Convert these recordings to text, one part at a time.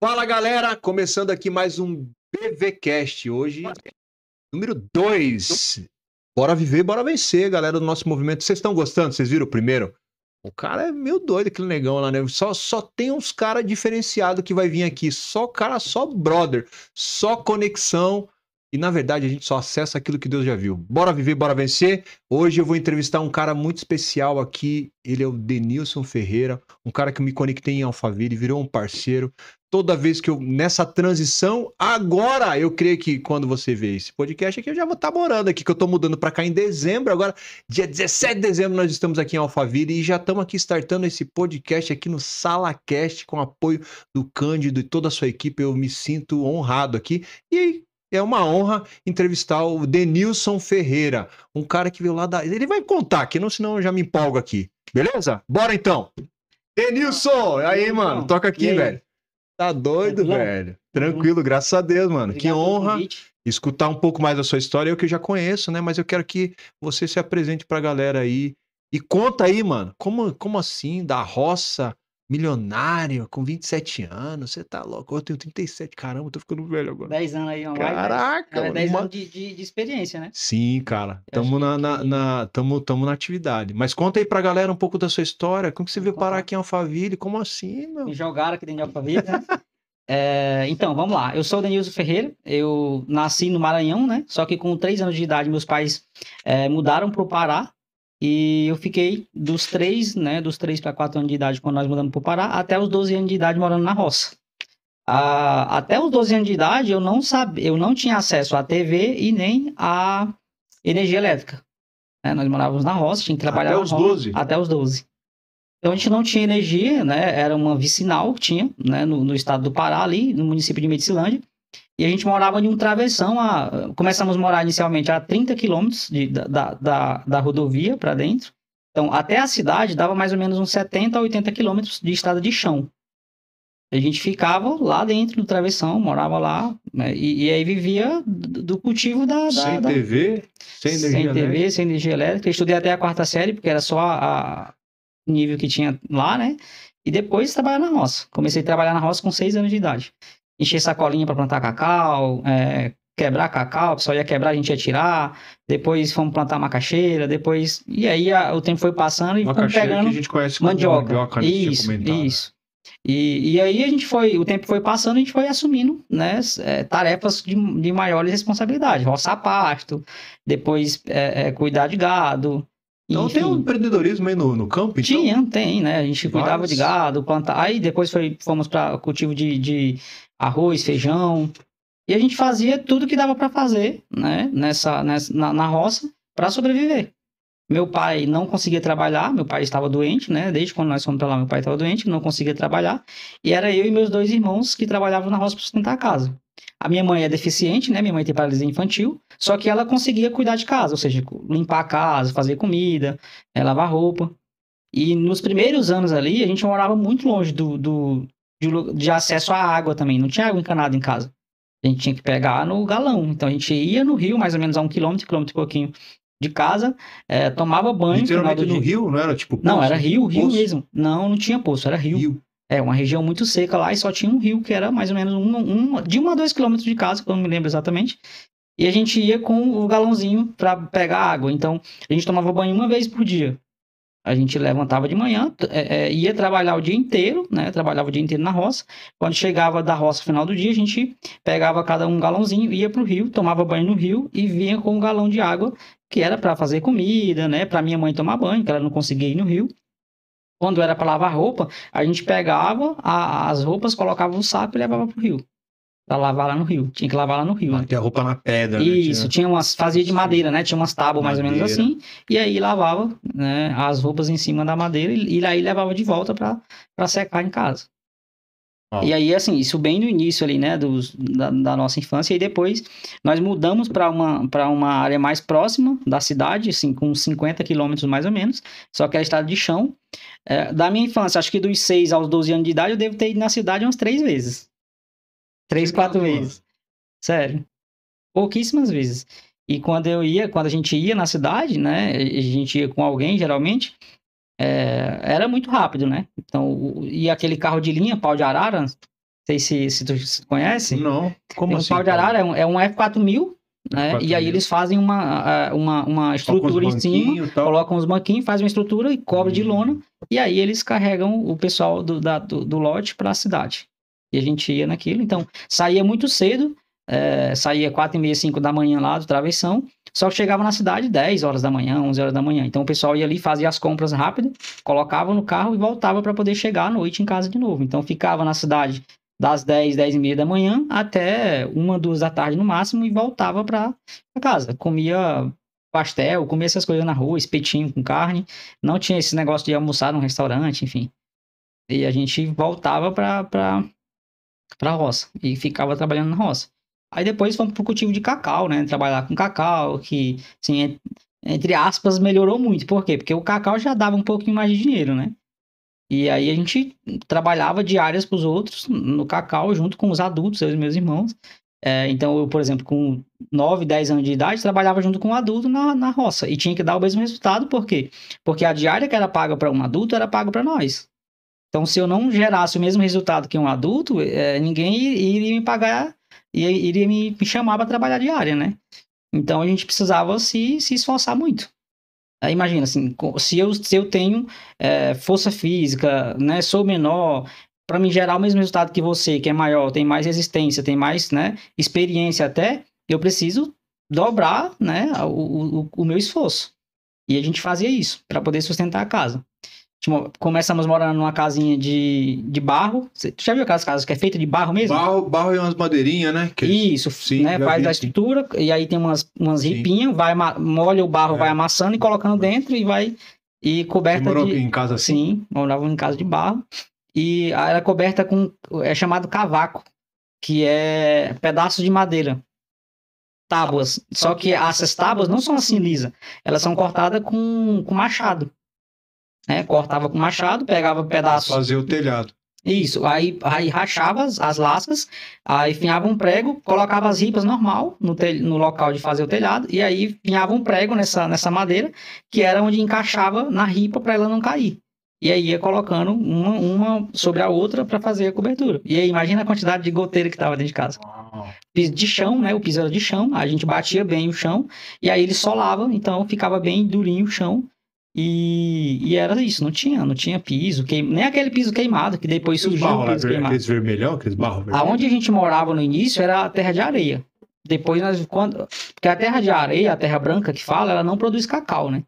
Fala galera, começando aqui mais um BVcast hoje, número 2. Bora viver, bora vencer, galera do nosso movimento. Vocês estão gostando? Vocês viram o primeiro? O cara é meio doido aquele negão lá, né? Só, só tem uns cara diferenciado que vai vir aqui, só cara, só brother, só conexão. E na verdade a gente só acessa aquilo que Deus já viu. Bora viver, bora vencer. Hoje eu vou entrevistar um cara muito especial aqui. Ele é o Denilson Ferreira, um cara que me conectei em Alphaville, virou um parceiro toda vez que eu. nessa transição. Agora, eu creio que quando você vê esse podcast aqui, eu já vou estar tá morando aqui, que eu estou mudando para cá em dezembro. Agora, dia 17 de dezembro, nós estamos aqui em Alphaville e já estamos aqui startando esse podcast aqui no SalaCast, com apoio do Cândido e toda a sua equipe. Eu me sinto honrado aqui. E é uma honra entrevistar o Denilson Ferreira, um cara que veio lá da. Ele vai contar aqui, não, senão eu já me empolgo aqui. Beleza? Bora então! Denilson! Aí, mano, então, toca aqui, velho. Tá doido, velho. Tranquilo, graças a Deus, mano. Obrigado que honra escutar um pouco mais da sua história, eu que já conheço, né? Mas eu quero que você se apresente pra galera aí. E conta aí, mano, como, como assim, da roça milionário, com 27 anos, você tá louco. Eu tenho 37, caramba, tô ficando velho agora. 10 anos aí, ó. Caraca, mano. 10 uma... anos de, de, de, experiência, né? Sim, cara. estamos tamo na, que... na, tamo, tamo na atividade. Mas conta aí pra galera um pouco da sua história. Como que você veio parar aqui em Alphaville? Como assim, meu? Me jogaram aqui dentro de Alphaville, né? é, então, vamos lá. Eu sou o Denilson Ferreira, eu nasci no Maranhão, né? Só que com 3 anos de idade, meus pais é, mudaram pro Pará, e eu fiquei dos três, né, dos três para quatro anos de idade quando nós mudamos para o Pará, até os 12 anos de idade morando na roça. Ah, até os 12 anos de idade eu não sabia, eu não tinha acesso à TV e nem à energia elétrica. Né? Nós morávamos na roça, tinha que trabalhar até os roça, 12. Até os 12. Então a gente não tinha energia, né? Era uma vicinal que tinha, né, no, no estado do Pará ali, no município de Medicilândia. E a gente morava em um travessão, a, começamos a morar inicialmente a 30 quilômetros da, da, da rodovia para dentro. Então, até a cidade dava mais ou menos uns 70 a 80 quilômetros de estrada de chão. A gente ficava lá dentro do travessão, morava lá, né? e, e, aí vivia do cultivo da. da sem da... TV, sem energia sem TV, elétrica. sem energia elétrica. estudei até a quarta série, porque era só o a nível que tinha lá, né? E depois trabalhar na roça. Comecei a trabalhar na roça com seis anos de idade encher sacolinha para plantar cacau, é, quebrar cacau, o pessoal ia quebrar, a gente ia tirar, depois fomos plantar macaxeira, depois. E aí a, o tempo foi passando e macaxeira fomos pegando. Que a gente conhece como mandioca. mandioca né, isso, isso. E, e aí a gente foi, o tempo foi passando, a gente foi assumindo né, é, tarefas de, de maiores responsabilidade, roçar pasto, depois é, é, cuidar de gado. Então enfim. tem um empreendedorismo aí no, no campo? Então? Tinha, tem, né? A gente cuidava de gado, plantar. Aí depois foi, fomos para cultivo de, de arroz, feijão. E a gente fazia tudo que dava para fazer, né, nessa, nessa na, na roça para sobreviver. Meu pai não conseguia trabalhar, meu pai estava doente, né? Desde quando nós fomos para lá, meu pai estava doente, não conseguia trabalhar. E era eu e meus dois irmãos que trabalhavam na roça para sustentar a casa. A minha mãe é deficiente, né? Minha mãe tem paralisia infantil, só que ela conseguia cuidar de casa, ou seja, limpar a casa, fazer comida, né? lavar roupa. E nos primeiros anos ali, a gente morava muito longe do, do, de, de acesso à água também. Não tinha água encanada em casa. A gente tinha que pegar no galão. Então a gente ia no rio, mais ou menos a um quilômetro, quilômetro e pouquinho de casa, é, tomava banho. Literalmente no, no rio, não era tipo poço? Não, era rio, rio poço? mesmo. Não, não tinha poço, era rio. rio. É, uma região muito seca lá e só tinha um rio que era mais ou menos um, um, de um a dois quilômetros de casa, que eu não me lembro exatamente. E a gente ia com o galãozinho para pegar água. Então, a gente tomava banho uma vez por dia. A gente levantava de manhã, é, é, ia trabalhar o dia inteiro, né? Trabalhava o dia inteiro na roça. Quando chegava da roça no final do dia, a gente pegava cada um galãozinho, ia para o rio, tomava banho no rio e vinha com um galão de água, que era para fazer comida, né? Para minha mãe tomar banho, que ela não conseguia ir no rio quando era para lavar roupa, a gente pegava a, as roupas, colocava um saco e levava para o rio. Pra lavar lá no rio. Tinha que lavar lá no rio. Batia né? a roupa na pedra. Né? Isso, né? tinha... tinha umas. Fazia de madeira, né? Tinha umas tábuas mais ou menos assim. E aí lavava né, as roupas em cima da madeira e, e aí levava de volta pra, pra secar em casa. Ah. E aí, assim, isso bem no início ali, né, dos, da, da nossa infância. E depois nós mudamos para uma, uma área mais próxima da cidade, assim, com 50 quilômetros mais ou menos. Só que era estado de chão. É, da minha infância, acho que dos 6 aos 12 anos de idade, eu devo ter ido na cidade umas três vezes. Três, quatro vezes. Sério. Pouquíssimas vezes. E quando eu ia, quando a gente ia na cidade, né? A gente ia com alguém, geralmente, é, era muito rápido, né? Então, e aquele carro de linha, pau de arara, não sei se, se tu conhece. Não, como assim? pau de arara é um, é um F4000, né? 4000. E aí eles fazem uma, uma, uma estrutura em cima, colocam os banquinhos, fazem uma estrutura e cobre de hum. lona, e aí eles carregam o pessoal do, da, do, do lote para a cidade. E a gente ia naquilo. Então, saía muito cedo, é, saía 4 e meia, 5 da manhã lá do travessão, só que chegava na cidade 10 horas da manhã, 11 horas da manhã. Então o pessoal ia ali, fazia as compras rápido, colocava no carro e voltava para poder chegar à noite em casa de novo. Então ficava na cidade das 10, 10 e meia da manhã até uma, duas da tarde no máximo e voltava para casa. Comia pastel, comia essas coisas na rua, espetinho com carne. Não tinha esse negócio de almoçar num restaurante, enfim. E a gente voltava para para roça e ficava trabalhando na roça. Aí depois fomos pro cultivo de cacau, né? Trabalhar com cacau, que, assim, entre aspas, melhorou muito. Por quê? Porque o cacau já dava um pouquinho mais de dinheiro, né? E aí a gente trabalhava diárias para os outros no cacau, junto com os adultos, eu e meus irmãos. É, então, eu, por exemplo, com 9, 10 anos de idade, trabalhava junto com um adulto na, na roça. E tinha que dar o mesmo resultado, por quê? Porque a diária que era paga para um adulto era paga para nós. Então, se eu não gerasse o mesmo resultado que um adulto, é, ninguém iria me pagar e iria me, chamar para trabalhar diária, né? Então, a gente precisava se, se esforçar muito. imagina, assim, se eu, se eu tenho é, força física, né, sou menor, para me gerar o mesmo resultado que você, que é maior, tem mais resistência, tem mais né, experiência até, eu preciso dobrar né, o, o, o meu esforço. E a gente fazia isso para poder sustentar a casa. Tipo, começamos morando numa casinha de, de barro. Você já viu aquelas casas que é feita de barro mesmo? Barro, barro e umas madeirinhas, né? Que... Isso, sim, né? Faz a estrutura e aí tem umas, umas ripinhas, vai, molha o barro, é. vai amassando e colocando dentro e vai. E coberta Você morou de... em casa assim? Sim, morava em casa de barro. E era é coberta com. É chamado cavaco, que é pedaço de madeira tábuas. Só que essas tábuas não são assim, assim. lisa, elas são cortadas com, com machado né? Cortava com machado, pegava pedaços. Fazia o telhado. Isso, aí, aí rachava as, as lascas, aí finhava um prego, colocava as ripas normal no, no local de fazer o telhado, e aí finhava um prego nessa, nessa madeira, que era onde encaixava na ripa para ela não cair. E aí ia colocando uma, uma sobre a outra para fazer a cobertura. E aí imagina a quantidade de goteira que estava dentro de casa. Piso de chão, né? O piso era de chão, a gente batia bem o chão, e aí ele solava, então ficava bem durinho o chão. E, e, era isso, não tinha, não tinha piso, que, nem aquele piso queimado, que depois surgiu barro, o piso né? queimado. Aqueles vermelhão, aqueles barro vermelho. Aonde a gente morava no início era a terra de areia. Depois nós, quando... Porque a terra de areia, a terra branca que fala, ela não produz cacau, né?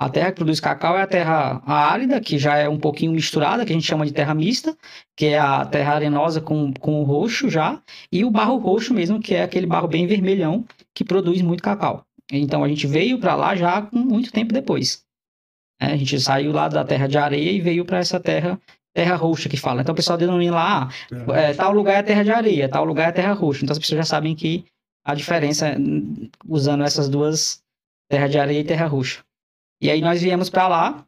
A terra que produz cacau é a terra árida, que já é um pouquinho misturada, que a gente chama de terra mista, que é a terra arenosa com, com o roxo já, e o barro roxo mesmo, que é aquele barro bem vermelhão, que produz muito cacau. Então a gente veio para lá já com muito tempo depois. Né? A gente saiu lá da terra de areia e veio para essa terra terra roxa que fala. Então o pessoal denomina lá, ah, é, tal lugar é terra de areia, tal lugar é terra roxa. Então as pessoas já sabem que a diferença hum, usando essas duas, terra de areia e terra roxa. E aí nós viemos para lá,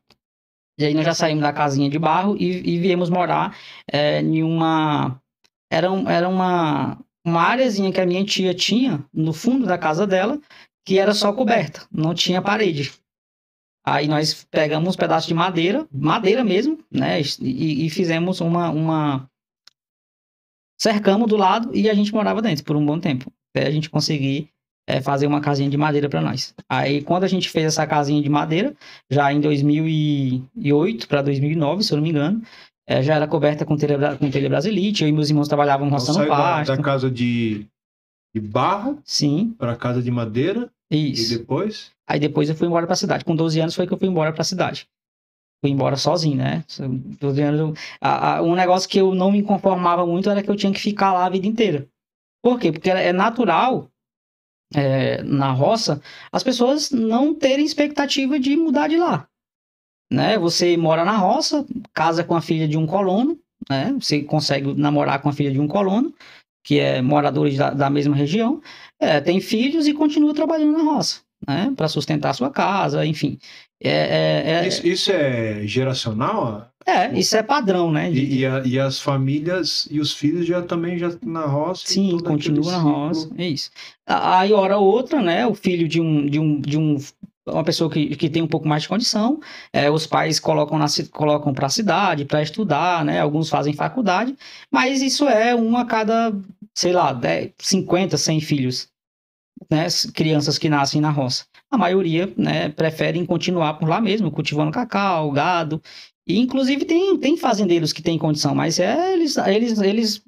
e aí nós já saímos da casinha de barro e, e viemos morar é, em uma... Era, um, era uma, uma áreazinha que a minha tia tinha no fundo da casa dela, que era só coberta, não tinha parede. Aí nós pegamos um pedaço de madeira, madeira mesmo, né? E, e fizemos uma, uma. Cercamos do lado e a gente morava dentro por um bom tempo. Até a gente conseguir é, fazer uma casinha de madeira para nós. Aí quando a gente fez essa casinha de madeira, já em 2008 para 2009, se eu não me engano, é, já era coberta com telha, com telha brasilite. Eu e meus irmãos trabalhavam roçando então pasto. Da, da casa de, de barro. Sim. Para casa de madeira. Isso. E depois? Aí depois eu fui embora para a cidade. Com 12 anos foi que eu fui embora para a cidade. Fui embora sozinho, né? 12 anos. Eu... um negócio que eu não me conformava muito era que eu tinha que ficar lá a vida inteira. Por quê? Porque é natural é, na roça as pessoas não terem expectativa de mudar de lá. Né? Você mora na roça, casa com a filha de um colono, né? Você consegue namorar com a filha de um colono que é moradores da, da mesma região, é, tem filhos e continua trabalhando na roça, né? Para sustentar sua casa, enfim. É, é, é isso, isso, é geracional? É, isso é padrão, né? E, e, a, e, as famílias e os filhos já também já na roça? Sim, continua na roça, é isso. Aí, hora outra, né? O filho de um, de um, de um uma pessoa que, que tem um pouco mais de condição, é, os pais colocam na, colocam para a cidade, para estudar, né? Alguns fazem faculdade, mas isso é um a cada, sei lá, 10, 50, 100 filhos, né? Crianças que nascem na roça. A maioria, né, preferem continuar por lá mesmo, cultivando cacau, gado. E, inclusive, tem, tem fazendeiros que têm condição, mas é, eles, eles, eles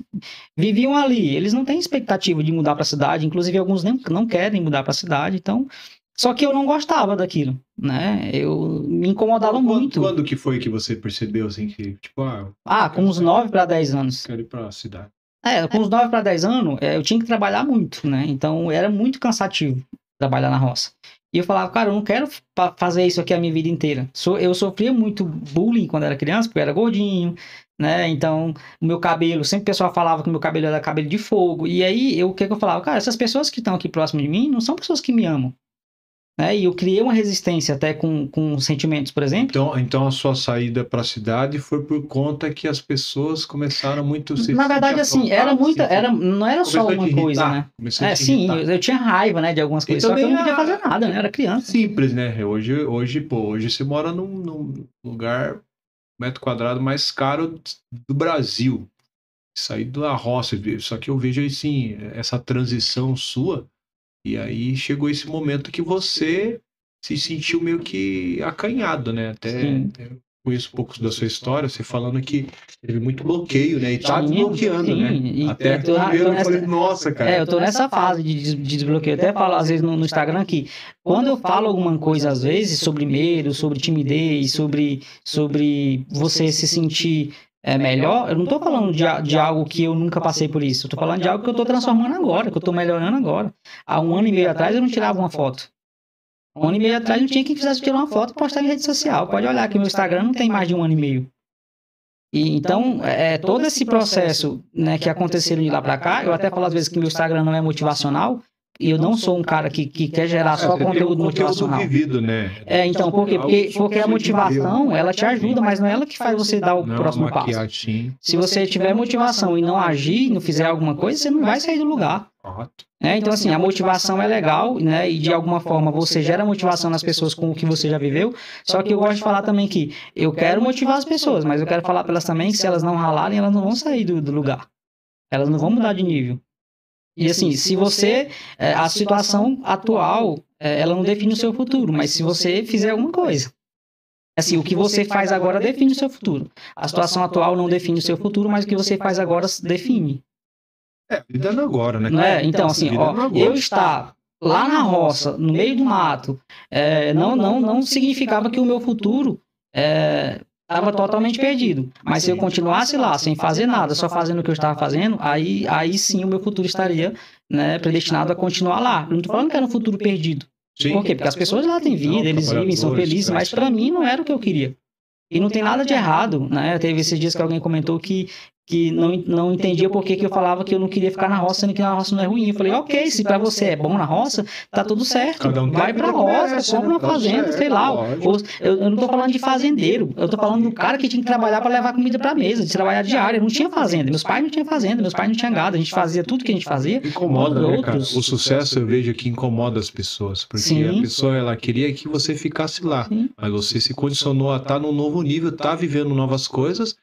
viviam ali, eles não têm expectativa de mudar para a cidade, inclusive alguns nem, não querem mudar para a cidade, então só que eu não gostava daquilo, né? Eu me incomodava quando, muito. Quando que foi que você percebeu assim que, tipo, ah, ah com uns 9 para 10 anos. Quero ir para a cidade. É, com uns 9 para 10 anos, é, eu tinha que trabalhar muito, né? Então era muito cansativo trabalhar na roça. E eu falava, cara, eu não quero fazer isso aqui a minha vida inteira. Eu sofria muito bullying quando era criança, porque eu era gordinho, né? Então, o meu cabelo, sempre o pessoal falava que o meu cabelo era cabelo de fogo. E aí, eu, o que, que eu falava? Cara, essas pessoas que estão aqui próximo de mim não são pessoas que me amam. Né? E eu criei uma resistência até com, com sentimentos, por exemplo. Então, então a sua saída para a cidade foi por conta que as pessoas começaram muito se Na verdade, assim, era muita. Era, assim. não era só uma coisa, né? É, sim, eu, eu, tinha raiva né, de algumas coisas, só que eu não podia fazer nada, né? Era criança. Simples, né? Hoje, hoje, pô, hoje você mora num, num lugar metro quadrado mais caro do Brasil. Sair da roça, só que eu vejo sim essa transição sua e aí chegou esse momento que você se sentiu meio que acanhado, né? Até Sim. conheço um pouco da sua história, você falando que teve muito bloqueio, né? E tá sim, desbloqueando, né? E até eu tô, primeiro eu, tô nessa, eu falei, nossa, cara. É, eu tô nessa fase de, de desbloqueio. até falo, às vezes, no, no, Instagram que quando eu falo alguma coisa, às vezes, sobre medo, sobre timidez, sobre, sobre você se sentir é, é melhor, eu não estou falando de, de, algo que eu nunca passei por isso. Estou falando de algo que eu estou transformando agora, que eu estou melhorando agora. Há um ano e meio atrás eu não tirava uma foto. Um ano e meio atrás não tinha quem fizesse tirar uma foto e postar em rede social. Pode olhar que meu Instagram não tem mais de um ano e meio. E, então, é, todo esse processo né, que aconteceu de lá para cá, eu até falo às vezes que meu Instagram não é motivacional, e eu não sou um cara que, que quer gerar só é, conteúdo um motivacional. Vivido, né? É, então, por quê? Porque, então, porque a motivação, ela te ajuda, mas não é ela que faz você dar o não, próximo passo. Se você tiver motivação e não agir, não fizer alguma coisa, você não vai sair do lugar. Né? Então, assim, a motivação é legal, né? E de alguma forma você gera motivação nas pessoas com o que você já viveu. Só que eu gosto de falar também que eu quero motivar as pessoas, mas eu quero falar para elas também que se elas não ralarem, elas não vão sair do, do lugar. Elas não vão mudar de nível. E assim, assim se você. É, é, a situação atual, é, ela não define o seu futuro, mas se você fizer alguma coisa. Assim, o que você faz agora define o seu futuro. A situação atual não define o seu futuro, mas o que você faz agora define. É, vida no agora, né? Não é? Então, assim, ó, eu estar lá na roça, no meio do mato, é, não, não, não significava que o meu futuro é, estava totalmente perdido. Mas se eu continuasse lá, sem fazer nada, só fazendo o que eu estava fazendo, aí, aí sim o meu futuro estaria né, predestinado a continuar lá. Eu não estou falando que era um futuro perdido. Sim. Por quê? Porque as pessoas lá têm vida, eles vivem, são é felizes, mas para mim não era o que eu queria. E não tem nada de errado, né? Teve esses dias que alguém comentou que que não, não entendia por que, que eu falava que eu não queria ficar na roça, sendo que na roça não é ruim. Eu falei, ok, se para você é bom na roça, tá tudo certo. Um Vai pra roça, merece, né? compra uma tá fazenda, sei lá. Tá eu, eu, não tô falando de fazendeiro, eu tô falando do cara que tinha que trabalhar para levar comida pra mesa, de trabalhar diária. Não tinha fazenda, meus pais não tinham fazenda, meus pais não tinham gado, a gente fazia tudo que a gente fazia. Incomoda, né, outros. Cara? O sucesso eu vejo que incomoda as pessoas, porque Sim. a pessoa, ela queria que você ficasse lá, Sim. mas você se condicionou a estar tá num novo nível, tá vivendo novas coisas,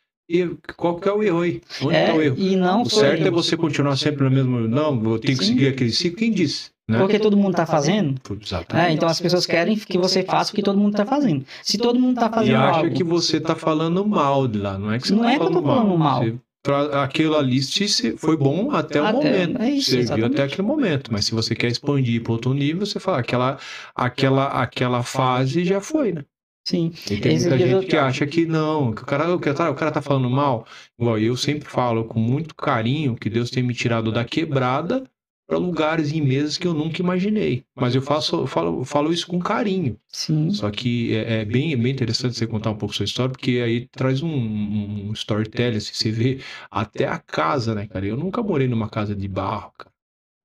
qual que é o erro aí? Onde é, tá o erro? E não o certo é você continuar sempre no mesmo. Não, eu tenho que seguir aquele ciclo. Quem disse? Né? Porque todo mundo está fazendo. Exatamente. É, então as pessoas querem que você faça o que todo mundo está fazendo. Se todo mundo está fazendo. E acha algo, que você está falando mal de lá. Não é que você não tá é que eu falando mal. Você para aquela lista foi bom até o momento, é isso, serviu exatamente. até aquele momento. Mas se você quer expandir para outro nível, você fala aquela aquela aquela fase já foi, né? Sim. E tem muita gente eu... que acha que não, que o cara, o cara, o cara tá falando mal. Igual eu sempre falo com muito carinho que Deus tem me tirado da quebrada para lugares e mesas que eu nunca imaginei. Mas eu faço, eu falo, eu falo isso com carinho. Sim. Só que é, é bem, é bem interessante você contar um pouco sua história, porque aí traz um, um storytelling, assim, você vê até a casa, né, cara? Eu nunca morei numa casa de barro, cara.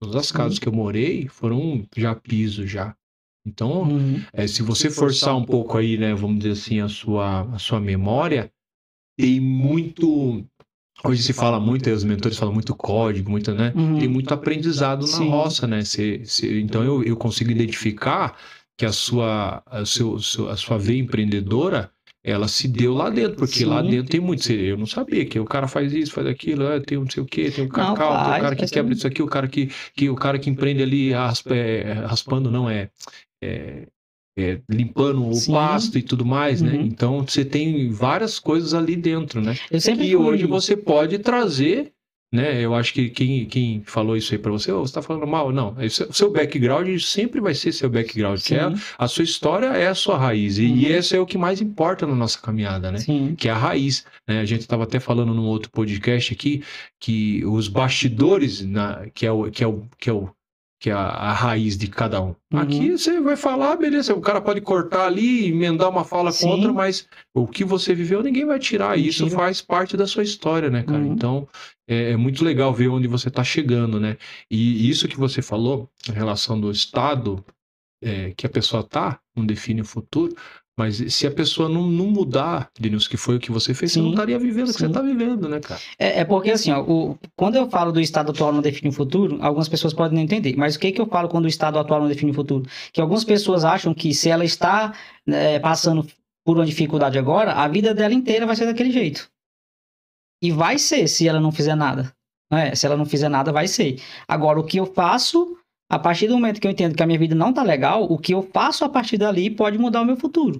Todas as casas que eu morei foram já piso já. Então, uhum. é, se você se forçar, forçar um pouco, aí, né, vamos dizer assim, a sua, a sua memória, tem muito. Hoje se fala muito, os mentores falam muito código, muito, né? Uhum. Tem muito aprendizado na roça, né? Se, se, então eu, eu consigo identificar que a sua, a, seu, a sua veia empreendedora ela se deu lá dentro, porque Sim. lá dentro tem muito. Eu não sabia que o cara faz isso, faz aquilo, é, tem um não sei o quê, tem um cacau, tem o cara que quebra isso aqui, o cara que, que, o cara que empreende ali raspa, é, raspando, não é, é, é, limpando o Sim. pasto e tudo mais, né? uhum. né? Então você tem várias coisas ali dentro, né? Eu sempre fui... hoje você pode trazer, né? Eu acho que quem, quem falou isso aí para você, oh, você está falando mal, não. O é seu background sempre vai ser seu background. Que é, a sua história é a sua raiz e, uhum. e é o que mais importa na nossa caminhada, né? Sim. Que é a raiz. Né? A gente estava até falando num outro podcast aqui que os bastidores, na, que é o que é o, que é o que é a, a raiz de cada um. Uhum. Aqui você vai falar, beleza, o cara pode cortar ali, emendar uma fala Sim. outra, mas o que você viveu, ninguém vai tirar. Mentira. Isso faz parte da sua história, né, cara? Uhum. Então, é, é, muito legal ver onde você está chegando, né? E isso que você falou, em relação do estado é, que a pessoa tá, não define o futuro, mas se a pessoa não, não mudar, Linus, que foi o que você fez, sim, você não estaria vivendo o que você está vivendo, né, cara? É, é porque, assim, ó, o, quando eu falo do estado atual não define o futuro, algumas pessoas podem não entender. Mas o que, que eu falo quando o estado atual não define o futuro? Que algumas pessoas acham que se ela está é, passando por uma dificuldade agora, a vida dela inteira vai ser daquele jeito. E vai ser se ela não fizer nada. Né? se ela não fizer nada, vai ser. Agora, o que eu faço a partir do momento que eu entendo que a minha vida não tá legal, o que eu faço a partir dali pode mudar o meu futuro.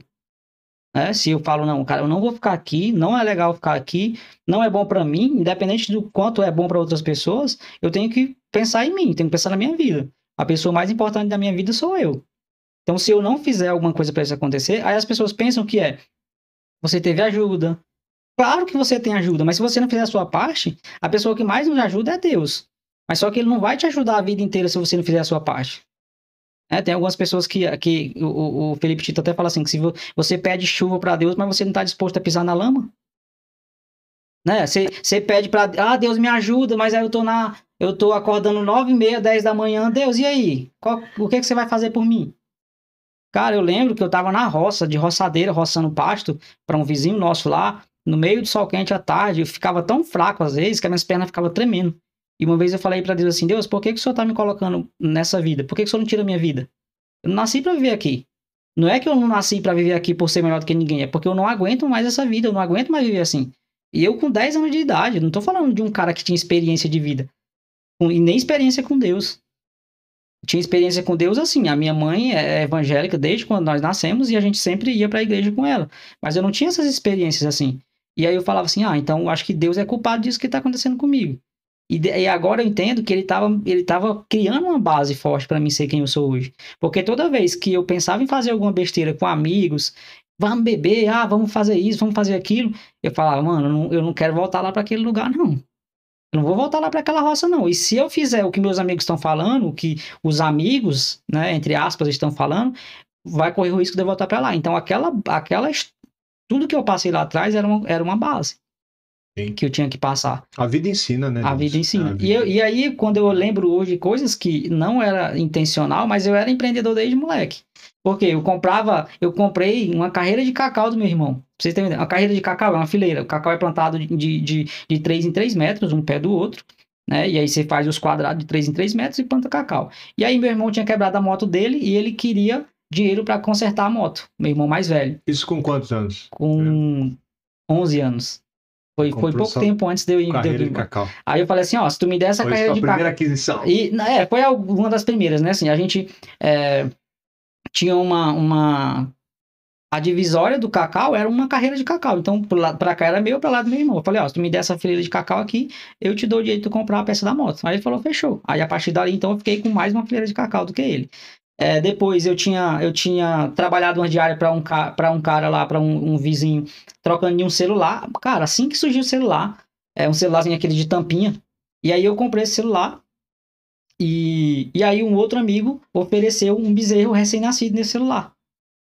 Né? Se eu falo, não, cara, eu não vou ficar aqui, não é legal ficar aqui, não é bom para mim, independente do quanto é bom para outras pessoas, eu tenho que pensar em mim, tenho que pensar na minha vida. A pessoa mais importante da minha vida sou eu. Então, se eu não fizer alguma coisa para isso acontecer, aí as pessoas pensam que é você teve ajuda. Claro que você tem ajuda, mas se você não fizer a sua parte, a pessoa que mais nos ajuda é Deus. Mas só que ele não vai te ajudar a vida inteira se você não fizer a sua parte. É, tem algumas pessoas que, que o, o, Felipe Tito até fala assim: que se você pede chuva para Deus, mas você não está disposto a pisar na lama. Né? Você, você pede para ah, Deus me ajuda, mas aí eu tô na eu tô acordando nove e meia, dez da manhã. Deus, e aí? Qual, o que, que você vai fazer por mim? Cara, eu lembro que eu tava na roça, de roçadeira, roçando pasto para um vizinho nosso lá, no meio do sol quente à tarde. Eu ficava tão fraco às vezes que as minhas pernas ficavam tremendo. E uma vez eu falei para Deus assim: Deus, por que, que o senhor tá me colocando nessa vida? Por que, que o senhor não tira a minha vida? Eu não nasci para viver aqui. Não é que eu não nasci para viver aqui por ser melhor do que ninguém, é porque eu não aguento mais essa vida, eu não aguento mais viver assim. E eu com 10 anos de idade, não tô falando de um cara que tinha experiência de vida, e nem experiência com Deus. tinha experiência com Deus assim, a minha mãe é, é evangélica desde quando nós nascemos e a gente sempre ia para a igreja com ela, mas eu não tinha essas experiências assim. E aí eu falava assim: "Ah, então acho que Deus é culpado disso que tá acontecendo comigo". E, e, agora eu entendo que ele estava ele tava criando uma base forte para mim ser quem eu sou hoje. Porque toda vez que eu pensava em fazer alguma besteira com amigos, vamos beber, ah, vamos fazer isso, vamos fazer aquilo, eu falava, mano, eu não, eu não quero voltar lá para aquele lugar, não. Eu não vou voltar lá para aquela roça, não. E se eu fizer o que meus amigos estão falando, o que os amigos, né, entre aspas, estão falando, vai correr o risco de eu voltar para lá. Então, aquela, aquela, tudo que eu passei lá atrás era uma, era uma base. Sim. que eu tinha que passar. A vida ensina, né? A vida ensina. A vida... E, eu, e, aí, quando eu lembro hoje coisas que não era intencional, mas eu era empreendedor desde moleque. Porque eu comprava, eu comprei uma carreira de cacau do meu irmão. Pra vocês terem uma carreira de cacau é uma fileira. O cacau é plantado de, de, de, de 3 em 3 metros, um pé do outro. Né? E aí você faz os quadrados de 3 em 3 metros e planta cacau. E aí meu irmão tinha quebrado a moto dele e ele queria dinheiro para consertar a moto. Meu irmão mais velho. Isso com quantos anos? Com é. 11 anos. Foi, foi pouco tempo antes de eu ir. Carreira de cacau. Aí eu falei assim, ó, se tu me der essa foi carreira de cacau... Foi a primeira aquisição. E, é, foi uma das primeiras, né? Assim, a gente é, tinha uma, uma... A divisória do cacau era uma carreira de cacau. Então, pra cá era meu, pra lá do meu irmão. Eu falei, ó, se tu me der essa fileira de cacau aqui, eu te dou o direito de comprar a peça da moto. Aí ele falou, fechou. Aí a partir dali, então, eu fiquei com mais uma fileira de cacau do que ele. É, depois eu tinha, eu tinha trabalhado uma diária para um, pra um cara lá, para um, um, vizinho, trocando de um celular. Cara, assim que surgiu o celular, é um celularzinho aquele de tampinha. E aí eu comprei esse celular. E, e aí um outro amigo ofereceu um bezerro recém-nascido nesse celular.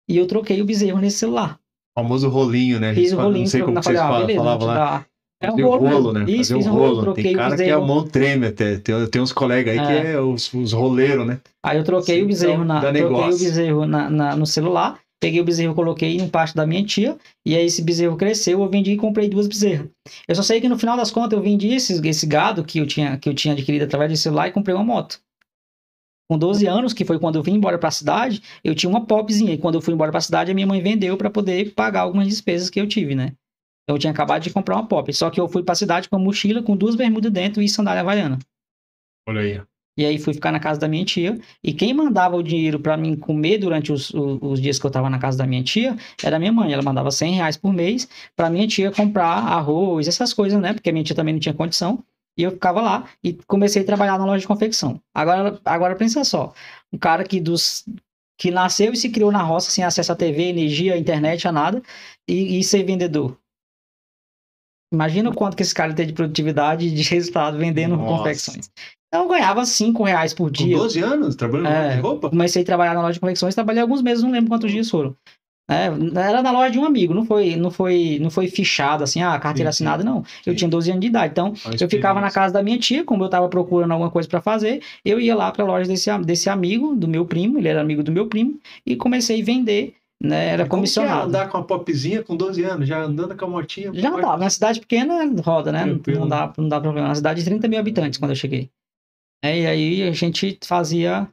E eu troquei o bezerro nesse celular. O famoso rolinho, né? Fiz o rolinho, não sei como, como vocês beleza, falava é fazer um rolo, né? rolo, né? Isso, fazer o um rolo. tem cara que a é mão treme até. Tem, tem uns colegas aí é. que é os, os roleiros, né? Aí eu troquei o bezerro, então na, troquei o bezerro na, na, no celular, peguei o bezerro, coloquei em parte da minha tia, e aí esse bezerro cresceu, eu vendi e comprei duas bezerras. Eu só sei que no final das contas eu vendi esse, esse gado que eu, tinha, que eu tinha adquirido através do celular e comprei uma moto. Com 12 anos, que foi quando eu vim embora para a cidade, eu tinha uma popzinha. E quando eu fui embora para a cidade, a minha mãe vendeu para poder pagar algumas despesas que eu tive, né? Então, eu tinha acabado de comprar uma pop. Só que eu fui pra cidade com a mochila, com duas bermudas dentro e sandália havaiana. Olha aí. E aí fui ficar na casa da minha tia. E quem mandava o dinheiro para mim comer durante os, os, os, dias que eu tava na casa da minha tia era minha mãe. Ela mandava 100 reais por mês pra minha tia comprar arroz, essas coisas, né? Porque a minha tia também não tinha condição. E eu ficava lá e comecei a trabalhar na loja de confecção. Agora, agora pensa só. Um cara que dos que nasceu e se criou na roça sem acesso à TV, energia, internet, a nada, e, e ser vendedor. Imagina o quanto que esse cara tem de produtividade e de resultado vendendo Nossa. confecções. Então eu ganhava 5 reais por dia. Com 12 anos trabalhando é, de roupa? Comecei a trabalhar na loja de confecções, trabalhei alguns meses, não lembro quantos dias foram. É, era na loja de um amigo, não foi, não foi, não foi fichado assim, a ah, carteira sim, assinada, não. Sim. Eu tinha 12 anos de idade, então eu ficava na casa da minha tia, como eu estava procurando alguma coisa para fazer, eu ia lá para a loja desse, desse amigo, do meu primo, ele era amigo do meu primo, e comecei a vender né, era Como é comissionado. Que andar com a popzinha com 12 anos, já andando com a motinha? Já andava, pode... na cidade pequena roda, né? Não dá, não dá problema. Na cidade de 30 mil habitantes quando eu cheguei. É, e aí a gente fazia,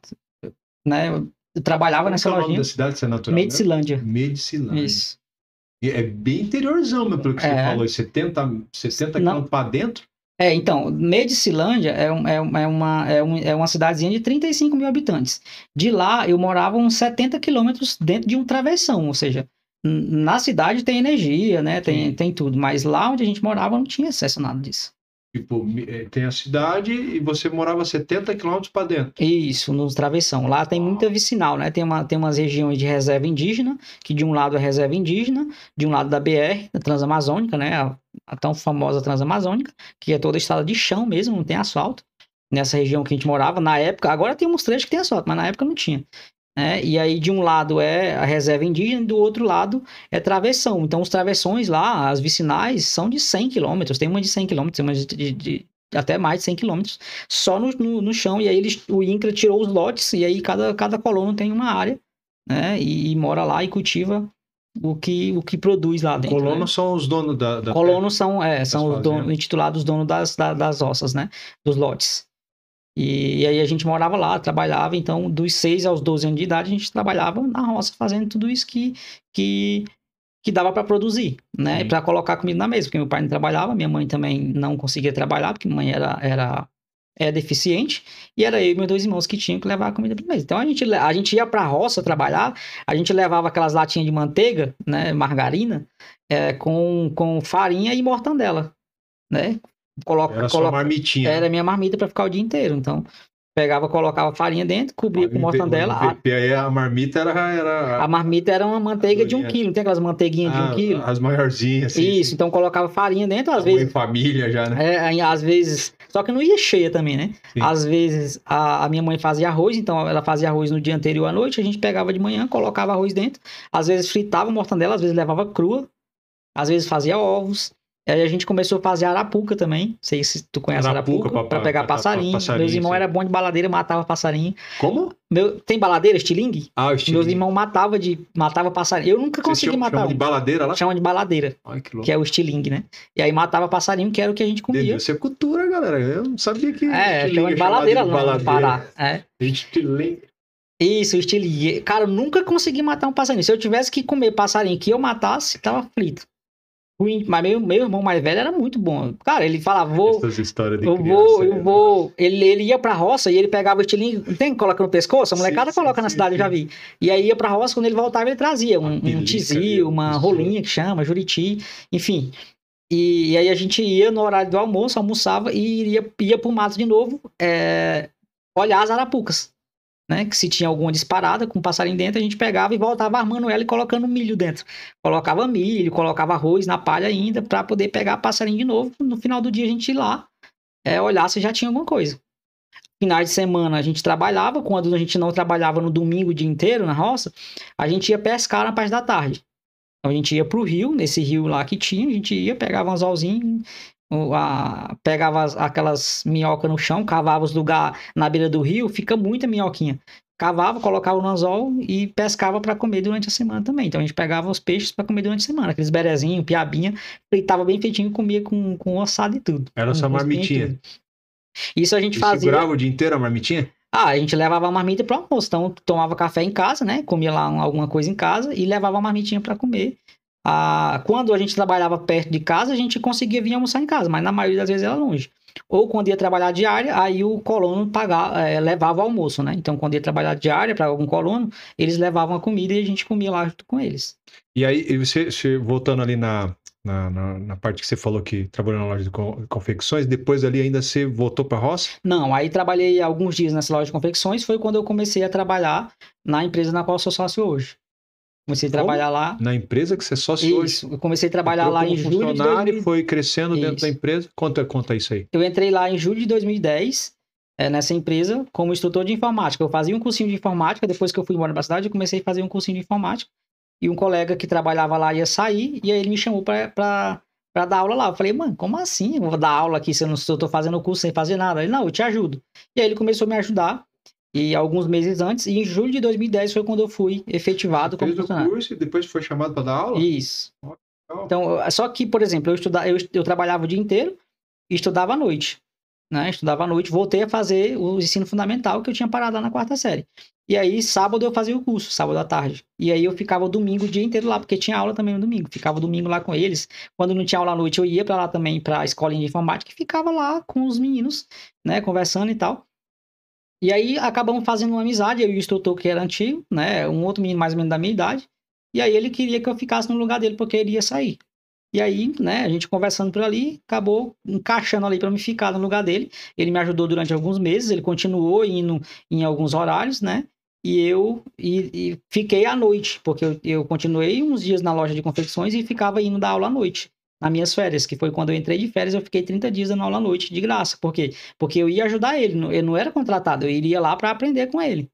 né? Eu trabalhava Como é nessa lojinha. Qual é o nome da cidade, se é natural? Medicilândia. Né? Medicilândia. Isso. é bem interiorzão, meu, pelo que é... você falou, 70, é 60 não, quilômetros para dentro? É, então, Medicilândia é, é, uma, é, uma, é, um, é uma cidadezinha de 35 mil habitantes. De lá, eu morava uns 70 quilômetros dentro de um travessão, ou seja, na cidade tem energia, né? Tem, tem tudo, mas lá onde a gente morava não tinha acesso a nada disso. Tipo, eh, tem a cidade e você morava 70 quilômetros para dentro. Isso, no travessão. Lá tem muita vicinal, né? Tem, uma, tem umas regiões de reserva indígena, que de um lado é reserva indígena, de um lado da BR, da Transamazônica, né? a tão famosa Transamazônica, que é toda estrada de chão mesmo, não tem asfalto. Nessa região que a gente morava, na época, agora tem uns trechos que tem asfalto, mas na época não tinha. Né? E aí, de um lado é a reserva indígena e do outro lado é travessão. Então, os travessões lá, as vicinais, são de 100 quilômetros. Tem uma de 100 quilômetros, tem uma de, de até mais de 100 km, só no, no, no, chão. E aí eles, o INCRA tirou os lotes, e aí cada, cada colono tem uma área, né? E, e mora lá e cultiva o que, o que produz lá dentro. Colonos né? são os donos da. da Colonos são, é, são os donos, intitulados donos das, das, das ossas, né? Dos lotes. E, e, aí a gente morava lá, trabalhava, então dos 6 aos 12 anos de idade a gente trabalhava na roça fazendo tudo isso que, que, que dava para produzir, né? Uhum. Para colocar comida na mesa, porque meu pai não trabalhava, minha mãe também não conseguia trabalhar, porque minha mãe era, era é deficiente, e era eu e meus dois irmãos que tinham que levar a comida para Então a gente, a gente ia para a roça trabalhar, a gente levava aquelas latinhas de manteiga, né, margarina, é, com, com farinha e mortandela, né? Coloca, era coloca, sua marmitinha. Era né? minha marmita para ficar o dia inteiro, então Pegava, colocava farinha dentro, cobria com mortandela. A... E aí a marmita era, era. A marmita era uma manteiga de um quilo, não tem aquelas manteiguinhas ah, de um ah, quilo? As maiorzinhas, assim. Isso, assim. então colocava farinha dentro, às a vezes. Em família já, né? É, às vezes. Só que não ia cheia também, né? Sim. Às vezes a, a, minha mãe fazia arroz, então ela fazia arroz no dia anterior à noite, a gente pegava de manhã, colocava arroz dentro, às vezes fritava mortandela, às vezes levava crua, às vezes fazia ovos. Aí a gente começou a fazer arapuca também. Não sei se tu conhece arapuca, arapuca pra, pra pegar pra, passarinho. passarinho. Meus irmãos eram bons de baladeira, matava passarinho. Como? Meu, tem baladeira, estilingue? Ah, o estilingue. Meus irmãos matava de matava passarinho. Eu nunca consegui chamam, matar. Chama de baladeira lá? Chama de baladeira. Ai, que louco. Que é o estilingue, né? E aí matava passarinho, que era o que a gente comia. Isso é cultura, galera. Eu não sabia que É, é chama de baladeira lá baladeira. no Pará. É. Estilingue. Isso, estilingue. Cara, eu nunca consegui matar um passarinho. Se eu tivesse que comer passarinho que eu matasse, tava frito ruim, mas meu, meu irmão mais velho era muito bom. Cara, ele falava, vou. Essas histórias de eu criança, vou, eu né? vou. Ele, ele ia pra roça e ele pegava o estilingue, tem que colocar no pescoço? A molecada sim, coloca sim, na cidade, sim. eu já vi. E aí ia pra roça, quando ele voltava, ele trazia um, pelica, um tizio, uma rolinha que chama, juriti, enfim. E, e, aí a gente ia no horário do almoço, almoçava e ia, ia pro mato de novo é, olhar as arapucas né? Que se tinha alguma disparada com um passarinho dentro, a gente pegava e voltava armando ela e colocando milho dentro. Colocava milho, colocava arroz na palha ainda para poder pegar passarinho de novo. No final do dia a gente ir lá é, olhar se já tinha alguma coisa. Finais de semana a gente trabalhava, quando a gente não trabalhava no domingo o dia inteiro na roça, a gente ia pescar na parte da tarde. Então a gente ia pro rio, nesse rio lá que tinha, a gente ia, pegava um anzolzinho a, pegava as, aquelas minhocas no chão, cavava os lugares na beira do rio, fica muita minhoquinha. Cavava, colocava no anzol e pescava para comer durante a semana também. Então a gente pegava os peixes para comer durante a semana, aqueles berezinhos, piabinha, fritava bem feitinho, comia com, com ossada e tudo. Era só marmitinha. Isso a gente e fazia. Segurava o dia inteiro a marmitinha? Ah, a gente levava a marmita para almoço. Então, tomava café em casa, né? Comia lá alguma coisa em casa e levava a marmitinha para comer. A, quando a gente trabalhava perto de casa, a gente conseguia vir almoçar em casa, mas na maioria das vezes era longe. Ou quando ia trabalhar diária, aí o colono pagava, é, levava o almoço, né? Então, quando ia trabalhar diária para algum colono, eles levavam a comida e a gente comia lá junto com eles. E aí, você, você, voltando ali na, na, na, na, parte que você falou que trabalhou na loja de confecções, depois ali ainda você voltou para a roça? Não, aí trabalhei alguns dias nessa loja de confecções, foi quando eu comecei a trabalhar na empresa na qual sou sócio hoje. Comecei a trabalhar Como? lá. Na empresa que você é sócio isso, hoje? eu comecei a trabalhar Entrou lá em julho de 2010. foi crescendo dentro da empresa. Conta, conta isso aí. Eu entrei lá em julho de 2010, é, eh, nessa empresa, como instrutor de informática. Eu fazia um cursinho de informática, depois que eu fui embora para cidade, eu comecei a fazer um cursinho de informática. E um colega que trabalhava lá ia sair, e aí ele me chamou para para dar aula lá. Eu falei, mano, como assim? Eu vou dar aula aqui se eu não estou fazendo o curso sem fazer nada. Ele, não, eu te ajudo. E aí ele começou a me ajudar. E alguns meses antes, e em julho de 2010 foi quando eu fui efetivado Você como funcionário. Fez o curso e depois foi chamado para dar aula? Isso. Então, só que, por exemplo, eu, estudava, eu, eu trabalhava o dia inteiro e estudava à noite. Né? Estudava à noite, voltei a fazer o ensino fundamental que eu tinha parado lá na quarta série. E aí, sábado eu fazia o curso, sábado à tarde. E aí eu ficava o domingo o dia inteiro lá, porque tinha aula também no domingo. Ficava o domingo lá com eles. Quando não tinha aula à noite, eu ia para lá também, para a escolinha de informática, e ficava lá com os meninos, né, conversando e tal. E aí acabamos fazendo uma amizade, eu e o instrutor que era antigo, né? Um outro menino mais ou menos da minha idade. E aí ele queria que eu ficasse no lugar dele porque ele ia sair. E aí, né, a gente conversando por ali, acabou encaixando ali para me ficar no lugar dele. Ele me ajudou durante alguns meses, ele continuou indo em alguns horários, né? E eu e, e fiquei à noite, porque eu, eu, continuei uns dias na loja de confecções e ficava indo dar aula à noite nas minhas férias, que foi quando eu entrei de férias, eu fiquei 30 dias dando aula à noite, de graça. Por quê? Porque eu ia ajudar ele, eu não era contratado, eu iria lá para aprender com ele.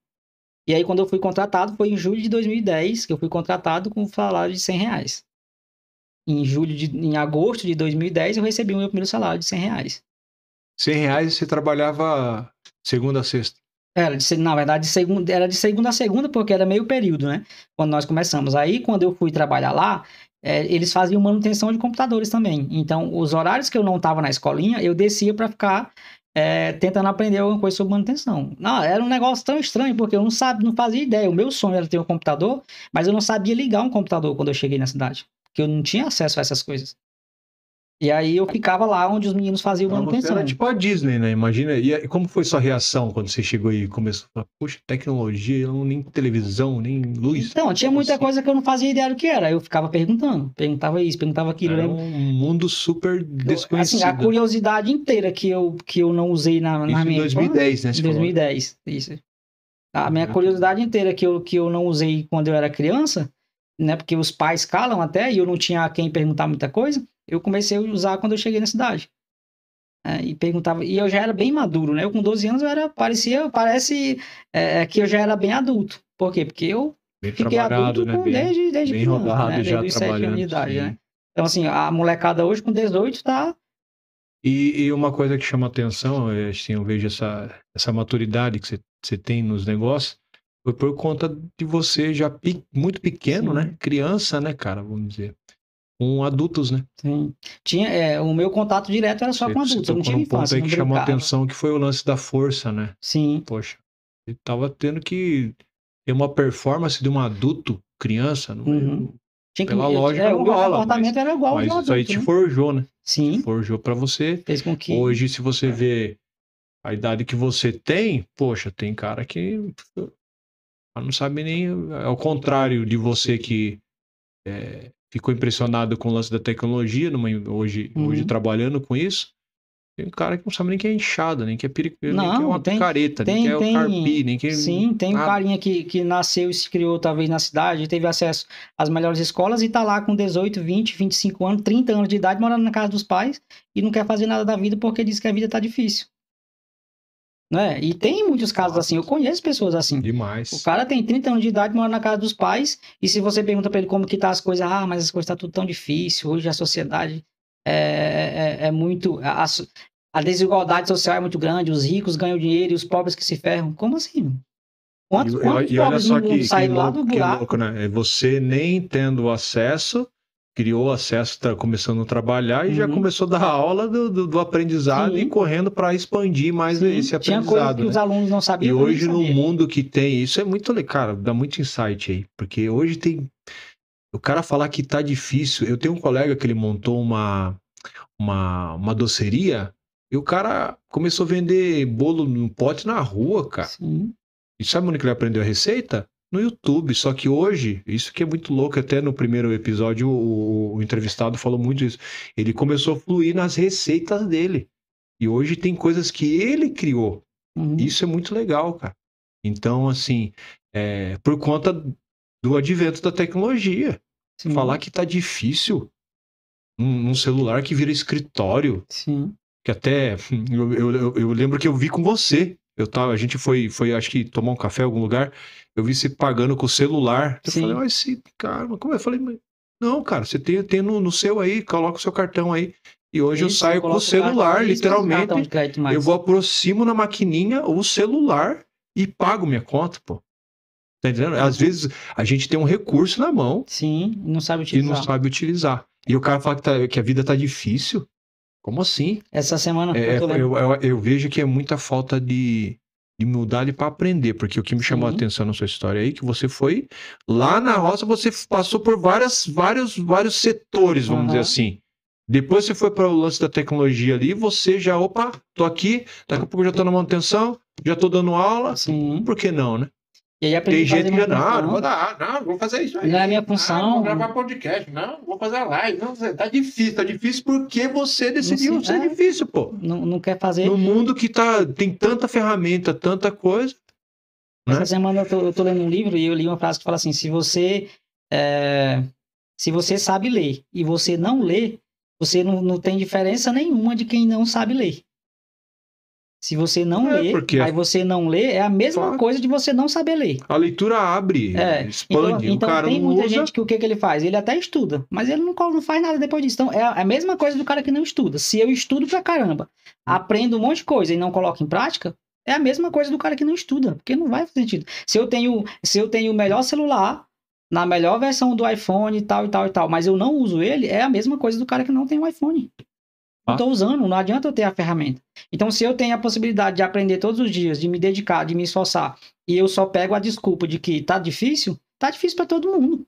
E aí, quando eu fui contratado, foi em julho de 2010 que eu fui contratado com um salário de 100 reais. Em julho, de, em agosto de 2010, eu recebi o meu primeiro salário de 100 reais. 100 reais você trabalhava segunda a sexta? Era, de, na verdade, de segunda, era de segunda a segunda, porque era meio período, né? Quando nós começamos. Aí, quando eu fui trabalhar lá, é, eles faziam manutenção de computadores também. Então, os horários que eu não estava na escolinha, eu descia para ficar é, tentando aprender alguma coisa sobre manutenção. Não, ah, era um negócio tão estranho, porque eu não sabia, não fazia ideia. O meu sonho era ter um computador, mas eu não sabia ligar um computador quando eu cheguei na cidade, porque eu não tinha acesso a essas coisas. E aí eu ficava lá onde os meninos faziam então, manutenção. Era tipo a Disney, né? Imagina. E como foi sua reação quando você chegou aí e começou a falar, puxa, tecnologia, nem televisão, nem luz? Então, tinha muita assim. coisa que eu não fazia ideia do que era. Eu ficava perguntando, perguntava isso, perguntava aquilo. Era um mundo super desconhecido. Assim, a curiosidade inteira que eu, que eu não usei na, na minha... em 2010, né? Em 2010, falou. isso. A minha uhum. curiosidade inteira que eu, que eu não usei quando eu era criança, né? Porque os pais calam até e eu não tinha a quem perguntar muita coisa eu comecei a usar quando eu cheguei na cidade. É, e perguntava, e eu já era bem maduro, né? Eu com 12 anos eu era, parecia, parece é, é, que eu já era bem adulto. Por quê? Porque eu bem fiquei adulto né? com, desde, desde bem criança, rodado, né? Desde os 7 anos de idade, né? Então, assim, a molecada hoje com 18 tá e, e, uma coisa que chama atenção, é, assim, eu vejo essa, essa maturidade que você, você tem nos negócios, foi por conta de você já pe, muito pequeno, Sim. né? Criança, né, cara? Vamos dizer com adultos, né? Sim. Tinha, é, o meu contato direto era só você, com adultos, eu não tinha um ponto infância, aí que chamou atenção que foi o lance da força, né? Sim. Poxa, ele tava tendo que ter uma performance de um adulto, criança, não é? uhum. Tinha que, pela lógica é, o rola, comportamento mas, era igual mas adulto, isso aí te né? forjou, né? Sim. Te forjou para você. Fez com que... Hoje, se você é. vê a idade que você tem, poxa, tem cara que não sabe nem... Ao é contrário de você que é, ficou impressionado com o lance da tecnologia, numa, hoje, uhum. hoje trabalhando com isso. Tem um cara que não sabe nem que é inchada, nem que é, peri... nem que é uma tem, picareta, tem, é nem que é tem, o carpi, nem que Sim, tem um carinha que, que nasceu e se criou talvez na cidade, teve acesso às melhores escolas e tá lá com 18, 20, 25 anos, 30 anos de idade, morando na casa dos pais e não quer fazer nada da vida porque diz que a vida tá difícil. Né? E tem muitos casos assim, eu conheço pessoas assim. Demais. O cara tem 30 anos de idade, mora na casa dos pais, e se você pergunta para ele como que tá as coisas, ah, mas as coisas tá tudo tão difícil, hoje a sociedade é, é, é, é muito... A, a, desigualdade social é muito grande, os ricos ganham dinheiro e os pobres que se ferram. Como assim? Quantos, quantos e, e, olha só que, que, louco, que louco, né? É você nem tendo acesso criou acesso, está começando a trabalhar e uhum. já começou a dar aula do, do, do aprendizado Sim. e correndo para expandir mais Sim. esse aprendizado. Tinha coisa que né? os alunos não sabiam. E hoje no mundo que tem isso é muito legal, cara, dá muito insight aí, porque hoje tem o cara falar que tá difícil. Eu tenho um colega que ele montou uma uma, uma doceria e o cara começou a vender bolo no pote na rua, cara. Sim. E sabe onde que ele aprendeu a receita? no YouTube. Só que hoje, isso que é muito louco, até no primeiro episódio o, o entrevistado falou muito isso. Ele começou a fluir nas receitas dele. E hoje tem coisas que ele criou. Uhum. Isso é muito legal, cara. Então, assim, é, por conta do advento da tecnologia. Sim. Falar que tá difícil um, um, celular que vira escritório. Sim. Que até. Eu, eu, eu lembro que eu vi com você eu tava, a gente foi, foi, acho que tomar um café em algum lugar. Eu vi você pagando com o celular. Eu Sim. falei, mas esse cara, como é? Eu falei, não, cara, você tem, tem no, no seu aí, coloca o seu cartão aí. E hoje Isso, eu saio eu com o celular, cartão, literalmente. Um eu vou aproximo na maquininha o celular e pago minha conta, pô. Tá entendendo? Às vezes a gente tem um recurso na mão. Sim, não sabe utilizar. E não sabe utilizar. E o cara fala que, tá, que a vida tá difícil. Como assim? Essa semana é, eu, né? eu, eu, eu, vejo que é muita falta de, de mudar para aprender, porque o que me chamou Sim. a atenção na sua história aí, é que você foi lá na roça, você passou por várias, vários, vários setores, vamos uhum. dizer assim. Depois você foi para o lance da tecnologia ali, você já, opa, tô aqui, daqui a pouco já tô na manutenção, já tô dando aula, Sim. por que não, né? E aí aprendi Tem gente que não, não vou dar, não, vou fazer isso aí. Não é minha função. Ah, vou gravar podcast, não, vou fazer live. Não, tá difícil, tá difícil porque você decidiu não, ser é, difícil, pô. Não, não quer fazer. No mundo que tá, tem tanta ferramenta, tanta coisa. Né? Essa semana eu tô, eu tô, lendo um livro e eu li uma frase que fala assim: se você. É, se você sabe ler e você não lê, você não, não tem diferença nenhuma de quem não sabe ler. Se você não é, lê, porque... aí você não lê, é a mesma claro. Tá. coisa de você não saber ler. A leitura abre, é. Então, expande. Então, então o cara tem muita usa... gente que o que, que ele faz? Ele até estuda, mas ele não, não faz nada depois disso. Então, é, é a mesma coisa do cara que não estuda. Se eu estudo pra caramba, hum. aprendo um monte de coisa e não coloco em prática, é a mesma coisa do cara que não estuda, porque não vai fazer sentido. Se eu tenho, se eu tenho o melhor celular, na melhor versão do iPhone e tal e tal e tal, mas eu não uso ele, é a mesma coisa do cara que não tem o um iPhone. Não estou tá. usando, não adianta eu ter a ferramenta. Então, se eu tenho a possibilidade de aprender todos os dias, de me dedicar, de me esforçar, e eu só pego a desculpa de que tá difícil, tá difícil para todo mundo.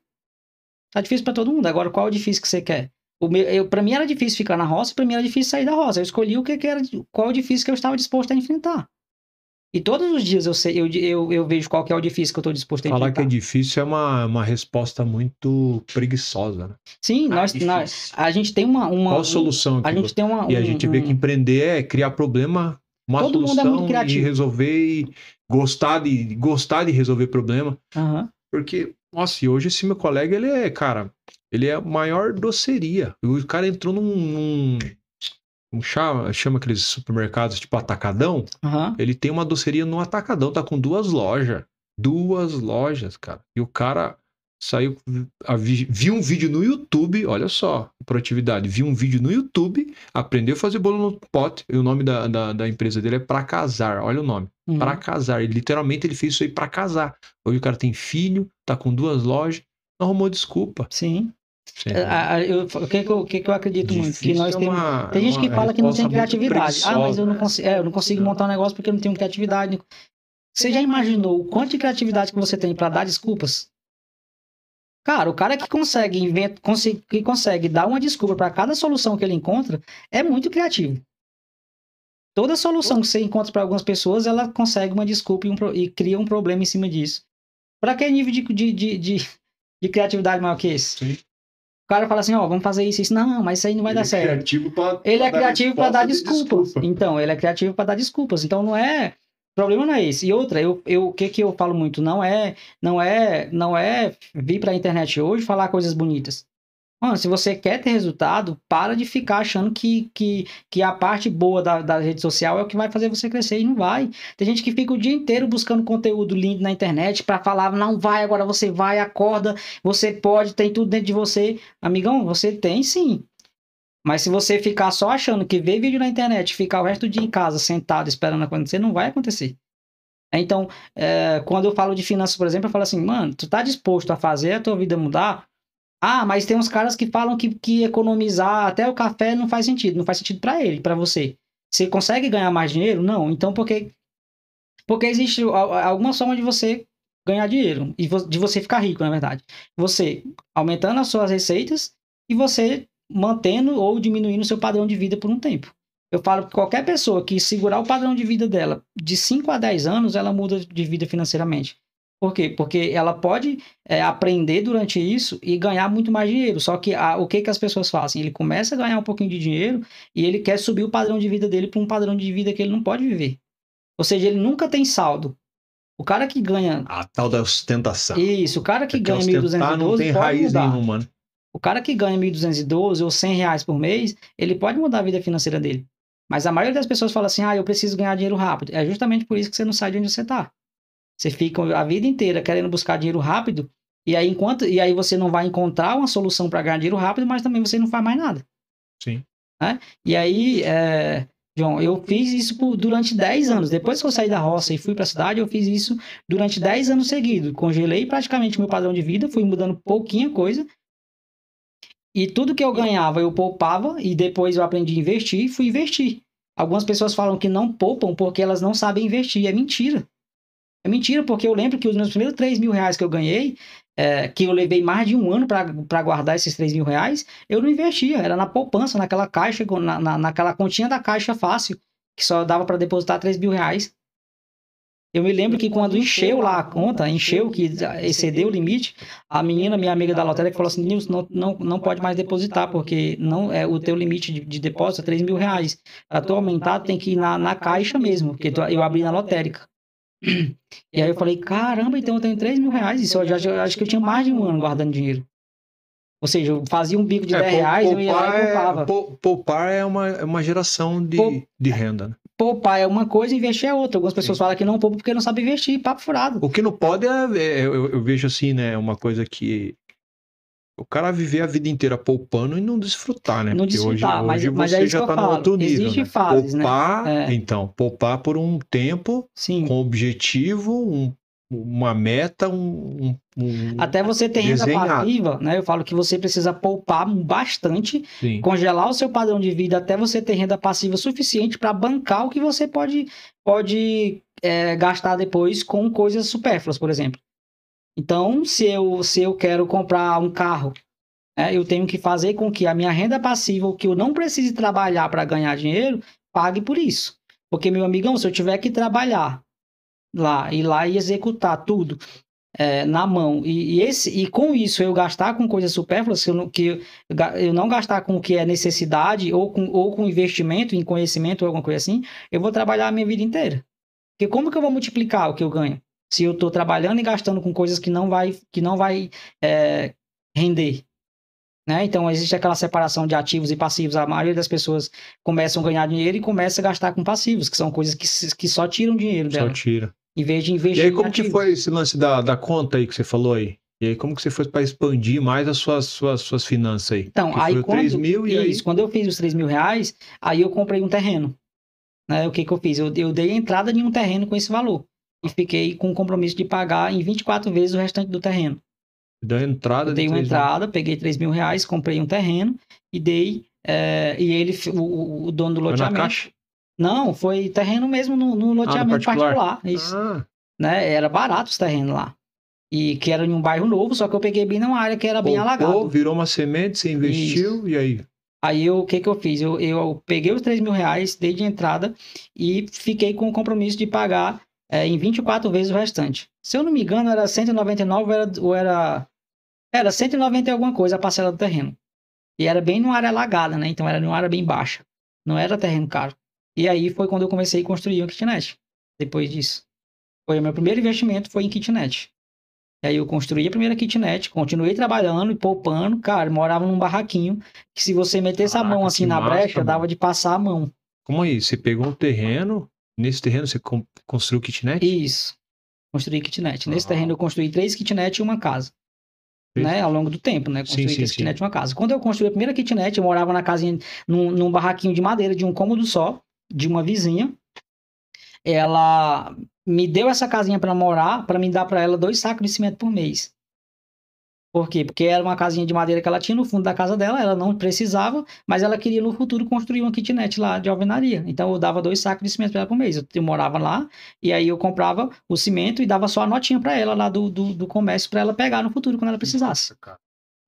Tá difícil para todo mundo. Agora, qual é o difícil que você quer? Para pra mim era difícil ficar na roça, pra mim era difícil sair da roça. Eu escolhi o que, que era, qual é o difícil que eu estava disposto a enfrentar. E todos os dias eu, sei, eu, eu, eu vejo qual que é o difícil que eu estou disposto a enfrentar. Falar que é difícil é uma, uma resposta muito preguiçosa, né? Sim, ah, nós, nós, a gente tem uma... uma qual solução? Um, a gente tem uma, um, e a gente um, vê que empreender é criar problema, uma Todo solução mundo é muito criativo. e resolver e gostar de, gostar de resolver problema. Uhum. Porque, nossa, e hoje esse meu colega, ele é, cara, ele é a maior doceria. O cara entrou num, num como chama, chama aqueles supermercados tipo Atacadão, uhum. ele tem uma doceria no Atacadão, tá com duas lojas. Duas lojas, cara. E o cara saiu, viu um vídeo no YouTube, olha só, proatividade, viu um vídeo no YouTube, aprendeu a fazer bolo no pote, e o nome da, da, da empresa dele é Pra Casar, olha o nome, uhum. Pra Casar, literalmente ele fez isso aí pra casar, hoje o cara tem filho, tá com duas lojas, arrumou desculpa. Sim. Ah, ah, ah, eu, o que, que, eu, que, que eu acredito Difícil muito? Que nós é uma, tem é gente que fala que não tem criatividade. Ah, mas eu não, consigo, é, eu não consigo é. montar um negócio porque eu não tenho criatividade. Você já imaginou o quanto de criatividade que você tem para dar desculpas? Cara, o cara que consegue inventa, que consegue dar uma desculpa para cada solução que ele encontra é muito criativo. Toda solução que você encontra para algumas pessoas, ela consegue uma desculpa e, um, e cria um problema em cima disso. Para que nível de, de, de, de, criatividade maior que esse? Sim cara fala assim, ó, oh, vamos fazer isso, isso. Não, mas isso aí não vai ele dar é certo. Pra, ele é pra é criativo para dar desculpas. Desculpa. Então, ele é criativo para dar desculpas. Então não é problema não é esse. E outra, eu, eu o que que eu falo muito não é, não é, não é vir para a internet hoje falar coisas bonitas. Mano, se você quer ter resultado, para de ficar achando que, que, que a parte boa da, da rede social é o que vai fazer você crescer e não vai. Tem gente que fica o dia inteiro buscando conteúdo lindo na internet para falar, não vai, agora você vai, acorda, você pode, tem tudo dentro de você. Amigão, você tem sim. Mas se você ficar só achando que ver vídeo na internet, ficar o resto do dia em casa sentado esperando acontecer, não vai acontecer. É, então, é, quando eu falo de finanças, por exemplo, eu falo assim, mano, tu tá disposto a fazer a tua vida mudar? Ah, mas tem uns caras que falam que, que economizar até o café não faz sentido. Não faz sentido para ele, para você. Você consegue ganhar mais dinheiro? Não. Então, porque porque existe alguma forma de você ganhar dinheiro e de você ficar rico, na verdade. Você aumentando as suas receitas e você mantendo ou diminuindo o seu padrão de vida por um tempo. Eu falo que qualquer pessoa que segurar o padrão de vida dela de 5 a 10 anos, ela muda de vida financeiramente. Por quê? Porque ela pode é, aprender durante isso e ganhar muito mais dinheiro. Só que a, o que, que as pessoas fazem? Ele começa a ganhar um pouquinho de dinheiro e ele quer subir o padrão de vida dele para um padrão de vida que ele não pode viver. Ou seja, ele nunca tem saldo. O cara que ganha. A tal da ostentação. Isso, o cara que é ganha que 1.212 não tem pode raiz mudar. nenhuma, né? O cara que ganha 1.212 ou 100 reais por mês, ele pode mudar a vida financeira dele. Mas a maioria das pessoas fala assim: ah, eu preciso ganhar dinheiro rápido. É justamente por isso que você não sai de onde você está. Você fica a vida inteira querendo buscar dinheiro rápido e aí enquanto e aí você não vai encontrar uma solução para ganhar dinheiro rápido, mas também você não faz mais nada. Sim. Né? E aí, é, eu fiz isso por, durante 10 anos. Depois que eu saí da roça e fui para a cidade, eu fiz isso durante 10 anos seguidos. Congelei praticamente meu padrão de vida, fui mudando pouquinha coisa. E tudo que eu ganhava, eu poupava e depois eu aprendi a investir e fui investir. Algumas pessoas falam que não poupam porque elas não sabem investir. É mentira. É mentira, porque eu lembro que os meus primeiros 3 mil reais que eu ganhei, é, que eu levei mais de um ano para guardar esses 3 mil reais, eu não investia, era na poupança, naquela caixa, na, na naquela continha da caixa fácil, que só dava para depositar 3 mil reais. Eu me lembro que quando encheu lá a conta, encheu, que excedeu o limite, a menina, minha amiga da lotérica, falou assim, Nilson, não, não, não pode mais depositar, porque não é o teu limite de, de depósito é 3 mil reais. Para tu aumentar, tem que ir na, na caixa mesmo, porque tu, eu abri na lotérica. E aí eu falei, caramba, então eu tenho 3 mil reais. Isso eu já, já acho que eu tinha mais de um ano guardando dinheiro. Ou seja, eu fazia um bico de é, 10 reais eu ia lá e poupava. É, poupar é uma, é uma geração de, Pou... de renda, né? Poupar é uma coisa e investir é outra. Algumas pessoas Sim. falam que não poupa porque não sabe investir, papo furado. O que não pode é, é eu, eu, vejo assim, né? Uma coisa que o cara viver a vida inteira poupando e não desfrutar, né? Não Porque desfrutar, hoje, mas, hoje mas é você é já está no outro nível. Existe né? fases, né? poupar, né? É. então, poupar por um tempo, Sim. com objetivo, um, uma meta, um, um Até você ter renda passiva, né? Eu falo que você precisa poupar bastante, Sim. congelar o seu padrão de vida até você ter renda passiva suficiente para bancar o que você pode, pode é, gastar depois com coisas supérfluas, por exemplo. Então, se eu, se eu quero comprar um carro, né, eu tenho que fazer com que a minha renda passiva, o que eu não precise trabalhar para ganhar dinheiro, pague por isso. Porque, meu amigão, se eu tiver que trabalhar lá, ir lá e executar tudo é, na mão, e, e, esse, e com isso eu gastar com coisas supérfluas, que eu não, que eu, não gastar com o que é necessidade ou com, ou com investimento em conhecimento ou alguma coisa assim, eu vou trabalhar a minha vida inteira. Porque como que eu vou multiplicar o que eu ganho? se eu estou trabalhando e gastando com coisas que não vai, que não vai é, render. Né? Então, existe aquela separação de ativos e passivos. A maioria das pessoas começam a ganhar dinheiro e começa a gastar com passivos, que são coisas que, que só tiram dinheiro dela. Só tira. Em vez de investir. E aí, como que foi esse lance da, da conta aí que você falou aí? E aí, como que você foi para expandir mais as suas, suas, suas finanças aí? Então, aí quando, 3 mil e isso, aí... quando eu fiz os 3 mil reais, aí eu comprei um terreno. Né? O que, que eu fiz? Eu, eu dei entrada em um terreno com esse valor e fiquei com o compromisso de pagar em 24 vezes o restante do terreno. Deu entrada? dei uma entrada, mil. peguei 3 mil reais, comprei um terreno e dei. É, e ele, o, o dono do loteamento. Foi na caixa? Não, foi terreno mesmo no, no ah, loteamento ah, no particular. particular. Isso. Ah. Né? Era barato os terrenos lá. E que era em um bairro novo, só que eu peguei bem numa área que era bem Pô, alagada. Virou uma semente, você investiu Isso. e aí? Aí o que, que eu fiz? Eu, eu peguei os 3 mil reais, dei de entrada e fiquei com o compromisso de pagar é, em 24 vezes o restante. Se eu não me engano, era 199 ou era, ou era. Era 190 e alguma coisa a parcela do terreno. E era bem numa área alagada, né? Então era numa área bem baixa. Não era terreno caro. E aí foi quando eu comecei a construir um kitnet. Depois disso. Foi o meu primeiro investimento, foi em kitnet. E aí eu construí a primeira kitnet, continuei trabalhando e poupando. Cara, morava num barraquinho que se você metesse Caraca, a mão assim na massa, brecha, mano. dava de passar a mão. Como aí? É você pegou um terreno, Nesse terreno você construiu kitnet? Isso. Construí kitnet. Nesse ah. terreno eu construí três kitnet e uma casa. Né, ao longo do tempo, né? Construí sim, três sim, kitnet e uma casa. Quando eu construí a primeira kitnet, eu morava na casinha, num, num barraquinho de madeira, de um cômodo só, de uma vizinha. Ela me deu essa casinha para morar, para me dar para ela dois sacos de cimento por mês. Por quê? Porque era uma casinha de madeira que ela tinha no fundo da casa dela, ela não precisava, mas ela queria no futuro construir uma kitnet lá de alvenaria. Então eu dava dois sacos de cimento para ela por mês. Eu, eu, morava lá e aí eu comprava o cimento e dava só a notinha para ela lá do, do, do comércio para ela pegar no futuro quando ela precisasse.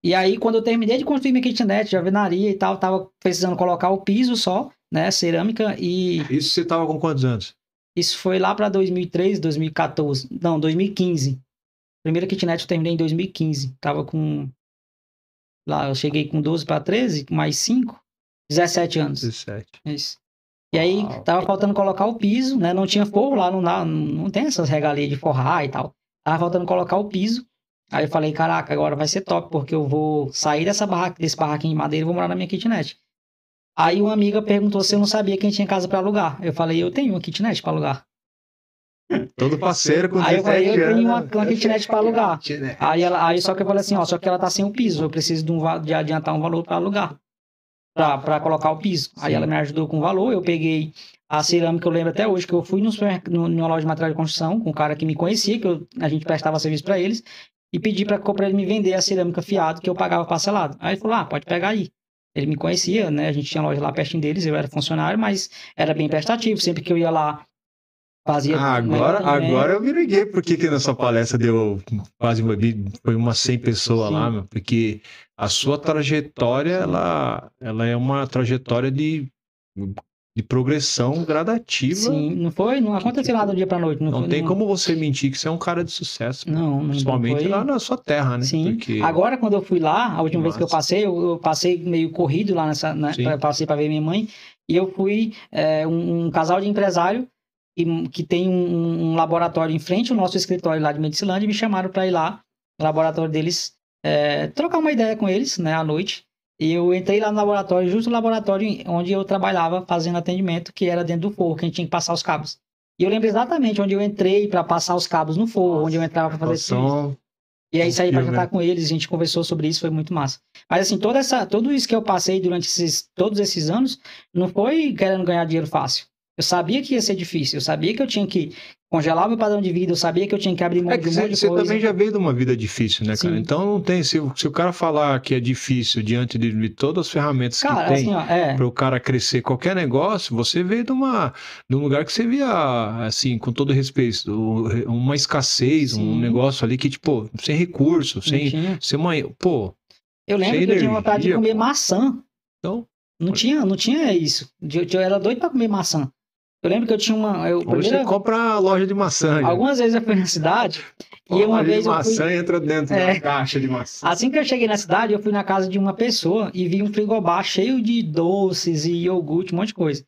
e aí quando eu terminei de construir minha kitnet de alvenaria e tal, tava precisando colocar o piso só, né, cerâmica e Isso você tava com quantos anos? Isso foi lá para 2003, 2014, não, 2015. Primeira kitnet eu terminei em 2015. Tava com. Lá, eu cheguei com 12 para 13, mais 5, 17 anos. 17. Isso. E aí, Uau. tava faltando colocar o piso, né? Não tinha forro lá, não, lá, não tem essas regalias de forrar e tal. Tava faltando colocar o piso. Aí eu falei, caraca, agora vai ser top, porque eu vou sair dessa barraca, desse barraquinho de madeira e vou morar na minha kitnet. Aí uma amiga perguntou se eu não sabia quem tinha casa para alugar. Eu falei, eu tenho uma kitnet para alugar. Todo parceiro com Aí eu falei, eu tenho uma, uma kitnet pra alugar. Né? Aí, ela, aí só que eu falei assim, ó, só que ela tá sem o piso, eu preciso de, um, de adiantar um valor pra alugar. Pra, pra colocar o piso. Sim. Aí ela me ajudou com o valor, eu peguei a cerâmica, eu lembro até hoje que eu fui no no, numa loja de material de construção com um cara que me conhecia, que eu, a gente prestava serviço para eles, e pedi pra, pra ele me vender a cerâmica fiado que eu pagava parcelado. Aí ele falou, ah, pode pegar aí ele me conhecia, né? A gente tinha loja lá pertinho deles, eu era funcionário, mas era bem prestativo. Sempre que eu ia lá, fazia. Ah, agora, né? agora eu me liguei porque que na sua palestra deu quase uma, foi umas 100 pessoas Sim. lá, meu, porque a sua trajetória ela, ela é uma trajetória de, de progressão gradativa. Sim, não foi, não aconteceu nada do dia para noite. Não, não foi, tem não... como você mentir que você é um cara de sucesso. Não, não principalmente foi... lá na sua terra, né? Sim. Porque... Agora quando eu fui lá, a última Nossa. vez que eu passei, eu, eu, passei meio corrido lá nessa, né? passei para ver minha mãe. E eu fui é, um, um casal de empresário que tem um, um, laboratório em frente ao nosso escritório lá de Medicilândia, e me chamaram para ir lá, no laboratório deles, é, trocar uma ideia com eles, né, à noite. E eu entrei lá no laboratório, justo no laboratório onde eu trabalhava fazendo atendimento, que era dentro do forro, que a gente tinha que passar os cabos. E eu lembro exatamente onde eu entrei para passar os cabos no forro, Nossa, onde eu entrava para fazer isso. E aí saí para jantar né? com eles, a gente conversou sobre isso, foi muito massa. Mas assim, toda essa, tudo isso que eu passei durante esses, todos esses anos, não foi querendo ganhar dinheiro fácil. Eu sabia que ia ser difícil, eu sabia que eu tinha que congelar meu padrão de vida, eu sabia que eu tinha que abrir mão é que de um você, você também já veio de uma vida difícil, né, Sim. cara? Então não tem, se, se, o cara falar que é difícil diante de, de todas as ferramentas cara, que tem assim, é... para o cara crescer qualquer negócio, você veio de, uma, de um lugar que você via, assim, com todo respeito, uma escassez, Sim. um negócio ali que, tipo, sem recurso, sem, sem uma, pô... Eu lembro que eu tinha vontade de comer pô. maçã. Então... Não tinha, não tinha isso. Eu, eu era doido para comer maçã. Eu lembro que eu tinha uma. Eu, Hoje primeira... você compra a loja de maçã. Né? Algumas vezes eu fui na cidade. Pô, e uma vez. De maçã fui... entra dentro é... da caixa de maçã. Assim que eu cheguei na cidade, eu fui na casa de uma pessoa e vi um frigobar cheio de doces e iogurte, um monte de coisa.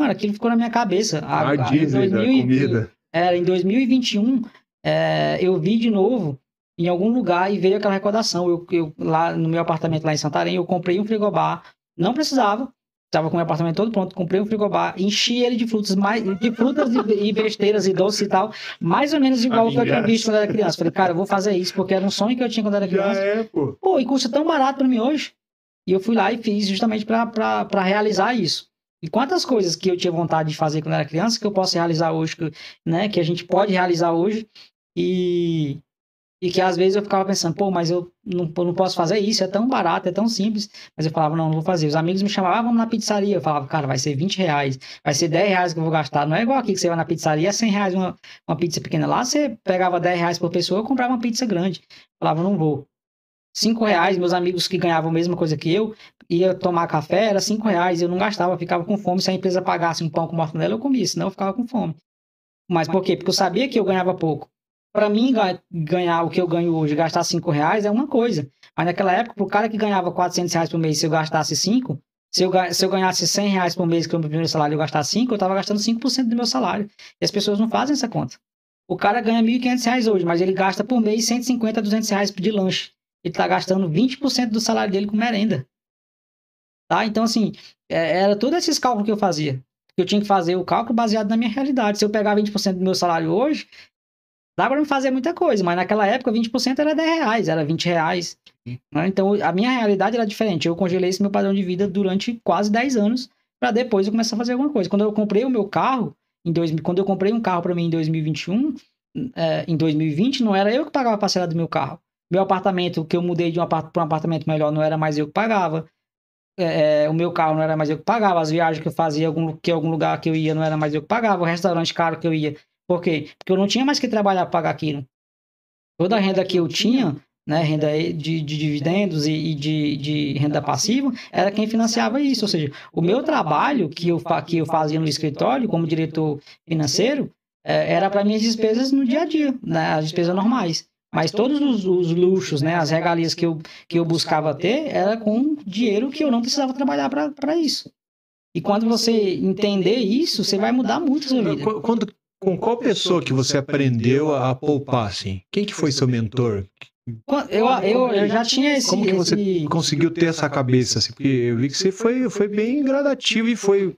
Mano, aquilo ficou na minha cabeça. A, ah, a, a né? comida. Era em 2021, é, eu vi de novo em algum lugar e veio aquela recordação. Eu, eu, lá no meu apartamento lá em Santarém, eu comprei um frigobar, não precisava, Estava com o meu apartamento todo pronto, comprei um frigobar, enchi ele de frutas, mais, de frutas e, e besteiras e doces e tal, mais ou menos igual o que eu tinha visto quando era criança. Falei, cara, eu vou fazer isso, porque era um sonho que eu tinha quando era criança. Já é, pô. pô, e custa tão barato para mim hoje. E eu fui lá e fiz justamente para realizar isso. E quantas coisas que eu tinha vontade de fazer quando era criança que eu posso realizar hoje, né? Que a gente pode realizar hoje. E e que às vezes eu ficava pensando, pô, mas eu não, eu não posso fazer isso, é tão barato, é tão simples. Mas eu falava, não, não vou fazer. Os amigos me chamavam, ah, vamos na pizzaria. Eu falava, cara, vai ser 20 reais, vai ser 10 reais que eu vou gastar. Não é igual aqui que você vai na pizzaria, é 100 reais uma, uma pizza pequena. Lá você pegava 10 reais por pessoa, eu comprava uma pizza grande. Eu falava, não vou. 5 reais, meus amigos que ganhavam a mesma coisa que eu, ia tomar café, era 5 reais, eu não gastava, ficava com fome. Se a empresa pagasse um pão com mortadela, eu comia, senão eu ficava com fome. Mas por quê? Porque eu sabia que eu ganhava pouco para mim ganhar o que eu ganho hoje, gastar cinco reais é uma coisa. Mas naquela época, o cara que ganhava 400 reais por mês, se eu gastasse cinco se eu, se eu ganhasse 100 reais por mês, que é o meu primeiro salário, eu gastasse cinco eu estava gastando 5% do meu salário. E as pessoas não fazem essa conta. O cara ganha 1.500 reais hoje, mas ele gasta por mês 150, 200 reais de lanche. Ele está gastando 20% do salário dele com merenda. Tá? Então, assim, é, era todos esses cálculos que eu fazia. Eu tinha que fazer o cálculo baseado na minha realidade. Se eu pegar 20% do meu salário hoje, Dá para não fazer muita coisa, mas naquela época 20% era 10 reais, era 20 reais. Né? Então a minha realidade era diferente. Eu congelei esse meu padrão de vida durante quase 10 anos para depois eu começar a fazer alguma coisa. Quando eu comprei o meu carro, em dois, quando eu comprei um carro para mim em 2021, é, eh, em 2020, não era eu que pagava a parcela do meu carro. Meu apartamento, que eu mudei de um apart para um apartamento melhor, não era mais eu que pagava. É, o meu carro não era mais eu que pagava, as viagens que eu fazia, algum, que algum lugar que eu ia não era mais eu que pagava, o restaurante caro que eu ia por quê? Porque eu não tinha mais que trabalhar para pagar aquilo. Toda a renda que eu tinha, né, renda de, de dividendos e, e de, de, renda passiva, era quem financiava isso. Ou seja, o meu trabalho que eu, que eu fazia no escritório como diretor financeiro é, era para minhas despesas no dia a dia, né, as despesas normais. Mas todos os, os, luxos, né, as regalias que eu, que eu buscava ter, era com dinheiro que eu não precisava trabalhar para isso. E quando você entender isso, você vai mudar muito a sua vida. Quando, com qual pessoa que você aprendeu a poupar, assim? assim? Quem que foi seu mentor? Eu, eu, eu já tinha esse... Como que você esse... conseguiu ter essa cabeça, assim? Porque eu vi que você foi, foi bem gradativo e foi...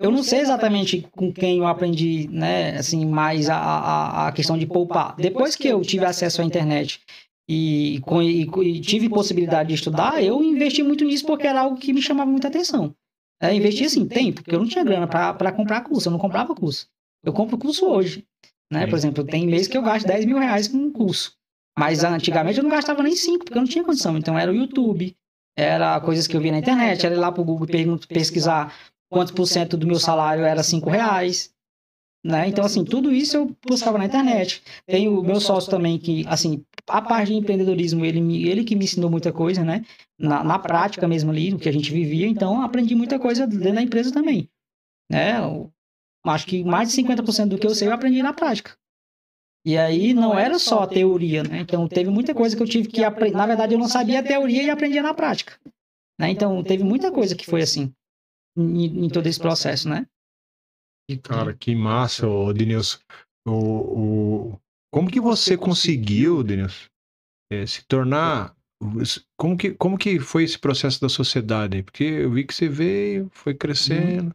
Eu não sei exatamente com quem eu aprendi, né, assim, mais a, a, a questão de poupar. Depois que eu tive acesso à internet e, e, e tive possibilidade de estudar, eu investi muito nisso porque era algo que me chamava muita atenção. É, investi assim, tempo, porque eu não tinha grana para comprar curso, eu não comprava curso. Eu compro curso hoje. Né? Por é. exemplo, tem mês que eu gasto 10 mil reais com um curso. Mas antigamente eu não gastava nem 5, porque eu não tinha condição. Então era o YouTube, era coisas que eu via na internet, era ir lá pro Google pesquisar quantos por cento do meu salário era 5 reais. Né? Então, assim, tudo isso eu buscava na internet. Tem o meu sócio também, que, assim, a parte de empreendedorismo, ele, me, ele que me ensinou muita coisa, né? Na, na prática mesmo ali, o que a gente vivia. Então, aprendi muita coisa dentro da empresa também. Né? acho que mais de 50% do que eu sei eu aprendi na prática. E aí não era só a teoria, né? né? Então, então teve muita coisa que eu tive que aprender. Na verdade, eu não sabia a teoria e aprendia na prática. Né? Então, então teve muita coisa que foi assim, assim em, em todo esse processo, né? Cara, que massa, ô, Denilson. O, o, Como que você conseguiu, Denilson, é, se tornar como que, como que foi esse processo da sociedade? Porque eu vi que você veio, foi uhum. crescendo,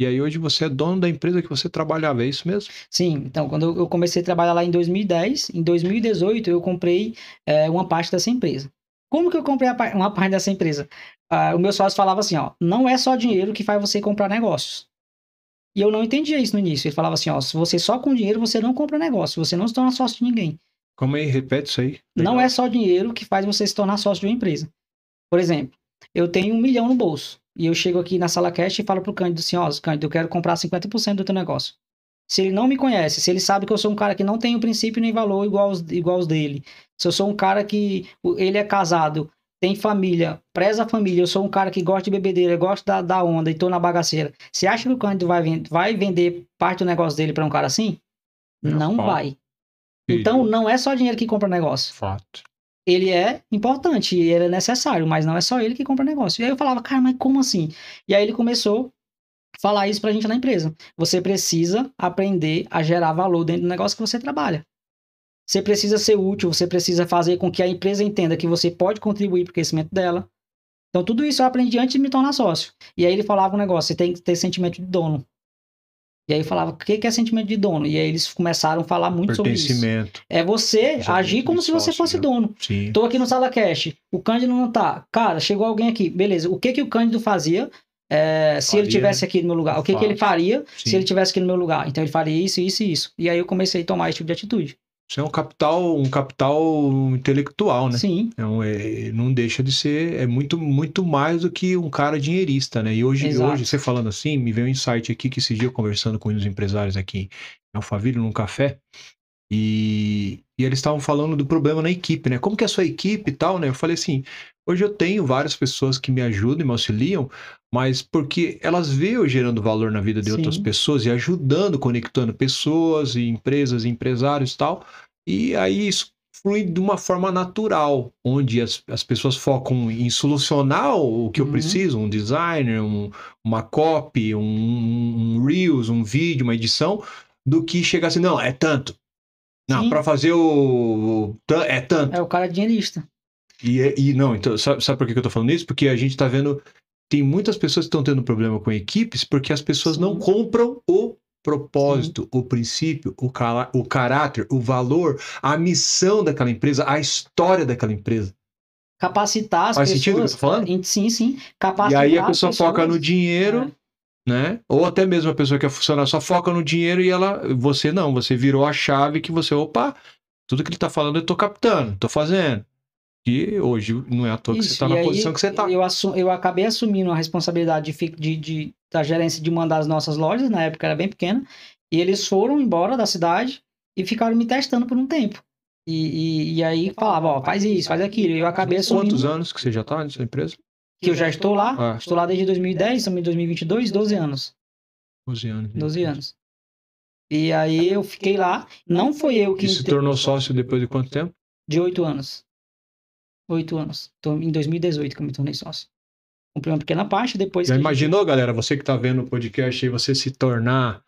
e aí hoje você é dono da empresa que você trabalhava, é isso mesmo? Sim, então quando eu comecei a trabalhar lá em 2010, em 2018 eu comprei é, uma parte dessa empresa. Como que eu comprei uma parte dessa empresa? Ah, o meu sócio falava assim, ó, não é só dinheiro que faz você comprar negócios. E eu não entendia isso no início. Ele falava assim, ó, se você só com dinheiro, você não compra negócio, você não se torna sócio de ninguém. Como aí? É? Repete isso aí. Legal. Não é só dinheiro que faz você se tornar sócio de uma empresa. Por exemplo, eu tenho um milhão no bolso. E eu chego aqui na sala cash e falo pro Cândido assim, ó, Cândido, eu quero comprar 50% do teu negócio. Se ele não me conhece, se ele sabe que eu sou um cara que não tem o princípio nem valor igual aos, igual aos dele, se eu sou um cara que ele é casado, tem família, preza a família, eu sou um cara que gosta de bebedeira, gosta da, da onda e tô na bagaceira. Você acha que o Cândido vai, vai vender parte do negócio dele para um cara assim? Meu não vai. Então não é só dinheiro que compra negócio. Fato ele é importante, ele é necessário, mas não é só ele que compra negócio. E aí eu falava, cara, mas como assim? E aí ele começou a falar isso pra gente na empresa. Você precisa aprender a gerar valor dentro do negócio que você trabalha. Você precisa ser útil, você precisa fazer com que a empresa entenda que você pode contribuir para o crescimento dela. Então, tudo isso eu aprendi antes de me tornar sócio. E aí ele falava um negócio: você tem que ter sentimento de dono. E aí falava, o que é sentimento de dono? E aí eles começaram a falar muito sobre isso. É você Já agir como se você fosse né? dono. Sim. Tô aqui no Sala Cash, o Cândido não tá. Cara, chegou alguém aqui, beleza. O que que o Cândido fazia é, se faria, ele tivesse né? aqui no meu lugar? O que, que ele faria Sim. se ele tivesse aqui no meu lugar? Então ele faria isso, isso e isso. E aí eu comecei a tomar esse tipo de atitude. Isso é um capital, um capital intelectual, né? Sim. Então, é, não deixa de ser, é muito, muito mais do que um cara dinheirista, né? E hoje, hoje você falando assim, me veio um insight aqui que esse dia eu conversando com um dos empresários aqui em Alphaville, num café, e, e eles estavam falando do problema na equipe, né? Como que é a sua equipe e tal, né? Eu falei assim, Hoje eu tenho várias pessoas que me ajudam e me auxiliam, mas porque elas veem eu gerando valor na vida de Sim. outras pessoas e ajudando, conectando pessoas e empresas, empresários e tal. E aí isso flui de uma forma natural, onde as, as pessoas focam em solucionar o que uhum. eu preciso, um designer, um, uma copy, um, um, reels, um vídeo, uma edição, do que chegar assim, não, é tanto. Não, para fazer o, o... é tanto. É o cara dinheirista. E, é, e não, então, sabe, sabe por que eu tô falando isso? Porque a gente tá vendo. Tem muitas pessoas que estão tendo problema com equipes porque as pessoas Sim. não compram o propósito, Sim. o princípio, o, car o caráter, o valor, a missão daquela empresa, a história daquela empresa. Capacitar as Faz pessoas. Faz sentido o que eu tô falando? Sim, sim. Capacitar e aí a pessoa foca no dinheiro, é. né? Ou até mesmo a pessoa que é funcionar só foca no dinheiro e ela. Você não, você virou a chave que você, opa, tudo que ele tá falando eu tô captando, tô fazendo hoje não é à toa que Isso, você está na posição que você está. Eu, eu acabei assumindo a responsabilidade de, de, de, da gerência de mandar as nossas lojas, na época era bem pequena, e eles foram embora da cidade e ficaram me testando por um tempo. E, e, e aí falava, ó, faz isso, faz aquilo. Eu acabei assumindo... Quantos anos que você já está nessa empresa? Que eu já estou lá. É. Estou lá desde 2010, estamos em 2022, 12 anos. 12 anos. 12 né? anos. E aí eu fiquei lá. Não foi eu que... E se tornou sócio depois de quanto tempo? De oito anos oito anos. estou em 2018 que eu me tornei sócio. Comprei uma pequena parte, depois... Já imaginou, gente... galera, você que está vendo o podcast aí, você se tornar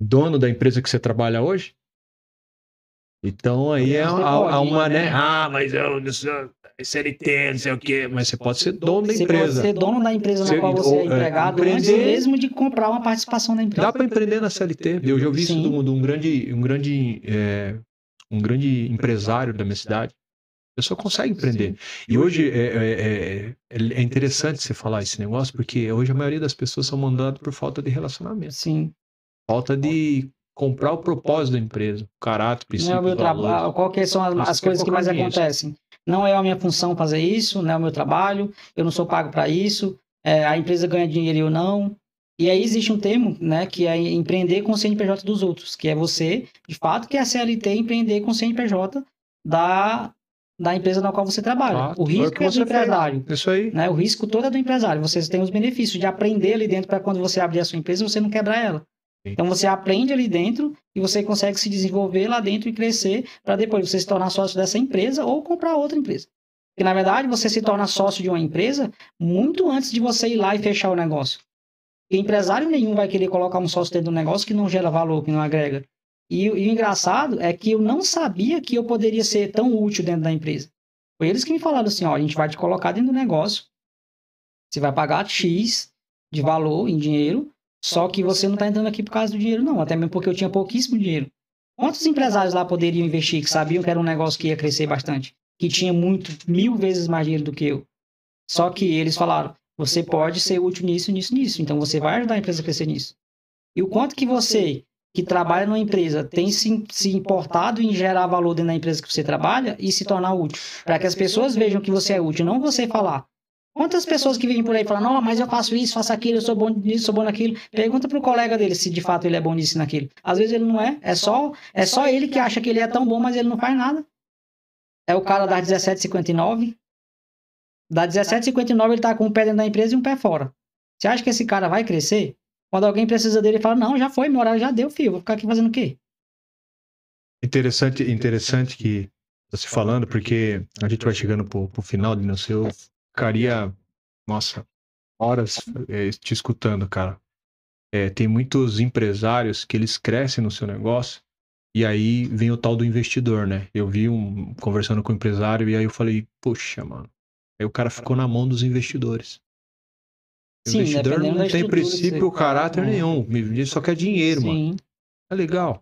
dono da empresa que você trabalha hoje? Então aí é, é uma, uma né? né? Ah, mas eu é não sou é CLT, não sei o quê. Mas você pode ser dono da empresa. Você pode ser dono da empresa na qual você é, é empregado antes mesmo de comprar uma participação na empresa. Dá para empreender na CLT. Eu já ouvi Sim. isso de um, de um grande, um grande, é, um grande empresário da minha cidade pessoa consegue empreender. E hoje é, é, é, é, interessante você falar esse negócio, porque hoje a maioria das pessoas são mandadas por falta de relacionamento. Sim. Falta de comprar o propósito da empresa, o caráter, princípio, não é o quais são as, as coisas que mais acontecem. Não é a minha função fazer isso, não é o meu trabalho, eu não sou pago para isso, é, a empresa ganha dinheiro e eu não. E aí existe um termo, né, que é empreender com o CNPJ dos outros, que é você, de fato, que é a CLT empreender com o CNPJ da da empresa na qual você trabalha. Ah, o risco é, do empresário. Fez. Isso aí. Né? O risco todo é do empresário. Você tem os benefícios de aprender ali dentro para quando você abrir a sua empresa, você não quebrar ela. Sim. Então você aprende ali dentro e você consegue se desenvolver lá dentro e crescer para depois você se tornar sócio dessa empresa ou comprar outra empresa. Porque, na verdade, você se torna sócio de uma empresa muito antes de você ir lá e fechar o negócio. E empresário nenhum vai querer colocar um sócio dentro do negócio que não gera valor, que não agrega. E, e, o engraçado é que eu não sabia que eu poderia ser tão útil dentro da empresa. Foi eles que me falaram assim: ó, a gente vai te colocar dentro do negócio, você vai pagar X de valor em dinheiro, só que você não está entrando aqui por causa do dinheiro, não, até mesmo porque eu tinha pouquíssimo dinheiro. Quantos empresários lá poderiam investir que sabiam que era um negócio que ia crescer bastante, que tinha muito, mil vezes mais dinheiro do que eu? Só que eles falaram: você pode ser útil nisso, nisso, nisso. Então você vai ajudar a empresa a crescer nisso. E o quanto que você que trabalha numa empresa tem se, se importado em gerar valor dentro da empresa que você trabalha e se tornar útil. Para que as pessoas vejam que você é útil, não você falar. Quantas pessoas que vêm por aí falando, não, mas eu faço isso, faço aquilo, eu sou bom nisso, sou bom naquilo. Pergunta pro colega dele se de fato ele é bom nisso e naquilo. Às vezes ele não é, é só, é só ele que acha que ele é tão bom, mas ele não faz nada. É o cara da 1759. Da 1759 ele tá com um pé dentro da empresa e um pé fora. Você acha que esse cara vai crescer? Quando alguém precisa dele, ele fala: Não, já foi, meu horário já deu, filho, vou ficar aqui fazendo o quê? Interessante, interessante que você tá falando, porque a gente vai chegando pro, pro final, sei Eu ficaria, nossa, horas é, te escutando, cara. É, tem muitos empresários que eles crescem no seu negócio e aí vem o tal do investidor, né? Eu vi um conversando com um empresário e aí eu falei, poxa, mano. Aí o cara ficou na mão dos investidores. Sim, investidor não tem princípio, caráter né? é. nenhum. Ele só quer dinheiro, Sim. mano. É legal.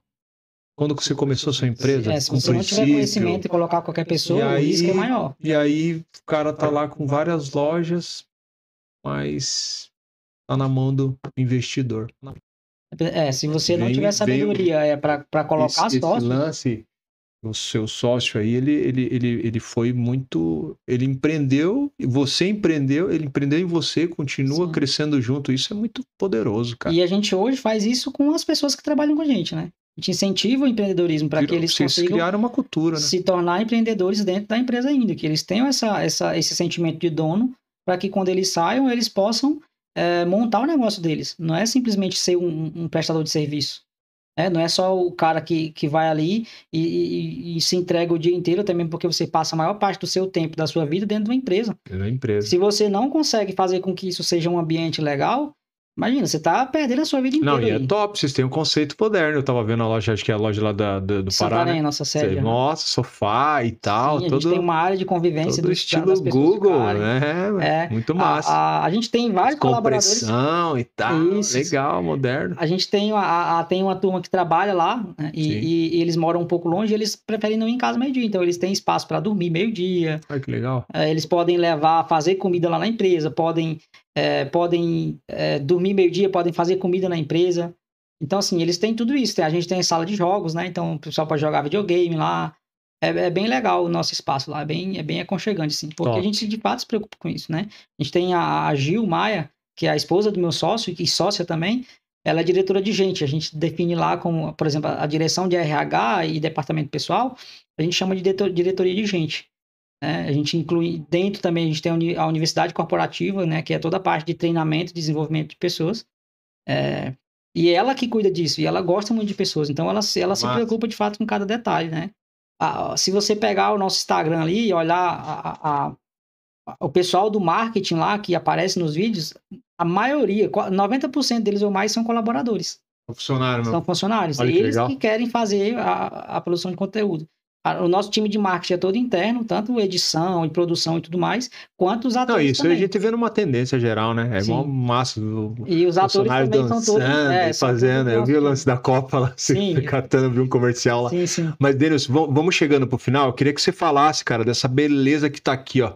Quando você começou sua empresa, é, se com você princípio, não tiver conhecimento e colocar qualquer pessoa, e aí, o risco é maior. E aí o cara tá lá com várias lojas, mas tá na mão do investidor. É, se você não vem, tiver sabedoria é para colocar esse, sócio. Esse lance o seu sócio aí, ele, ele, ele, ele foi muito. Ele empreendeu, você empreendeu, ele empreendeu em você, continua Sim. crescendo junto. Isso é muito poderoso, cara. E a gente hoje faz isso com as pessoas que trabalham com a gente, né? A gente incentiva o empreendedorismo para que eles Vocês consigam criar uma cultura, né? se tornar empreendedores dentro da empresa ainda, que eles tenham essa, essa, esse sentimento de dono para que quando eles saiam, eles possam é, montar o negócio deles. Não é simplesmente ser um, um prestador de serviço. Né? Não é só o cara que, que vai ali e, e, e, se entrega o dia inteiro, também porque você passa a maior parte do seu tempo, da sua vida, dentro de uma empresa. É uma empresa. Se você não consegue fazer com que isso seja um ambiente legal, Imagina, você tá perdendo a sua vida inteira. Não, e é aí. top, vocês têm um conceito moderno. Eu tava vendo a loja, acho que é a loja lá da, da do Pará. Né? né? nossa série. Né? Nossa, sofá e tal. Sim, todo, a gente tem uma área de convivência todo do estilo Google, né? É, muito massa. A, a, a gente tem vários Compressão colaboradores. e tal. Isso. Legal, moderno. A gente tem, a, a tem uma turma que trabalha lá né? e, e, e, eles moram um pouco longe e eles preferem não ir em casa meio-dia. Então eles têm espaço para dormir meio-dia. Ai, que legal. É, eles podem levar, fazer comida lá na empresa, podem é, podem é, dormir meio-dia, podem fazer comida na empresa. Então, assim, eles têm tudo isso. Né? A gente tem sala de jogos, né? Então, o pessoal pode jogar videogame lá. É, é bem legal o nosso espaço lá, é bem, é bem aconchegante, assim. Porque Top. a gente, de fato, se preocupa com isso, né? A gente tem a, a Gil Maia, que é a esposa do meu sócio e sócia também, ela é diretora de gente. A gente define lá como, por exemplo, a direção de RH e departamento pessoal, a gente chama de diretoria de gente. Né? A gente inclui dentro também, a gente tem a universidade corporativa, né? que é toda a parte de treinamento e desenvolvimento de pessoas. É, e ela que cuida disso, e ela gosta muito de pessoas, então ela, ela se preocupa de fato com cada detalhe, né? se você pegar o nosso Instagram ali e olhar a, a, a, o pessoal do marketing lá que aparece nos vídeos, a maioria, 90% deles ou mais são colaboradores. funcionários São funcionários. Olha eles que, que, querem fazer a, a produção de conteúdo o nosso time de marketing é todo interno, tanto edição e produção e tudo mais, quanto os atores. Não, isso também. a gente vê numa tendência geral, né? É Sim. mó massa do E os atores também dançando, é, todos, é, fazendo. Eu vi o lance da Copa lá, se assim, sim. catando, vi um comercial lá. Sim, sim. Mas, Denilson, vamos chegando pro final. Eu queria que você falasse, cara, dessa beleza que tá aqui, ó.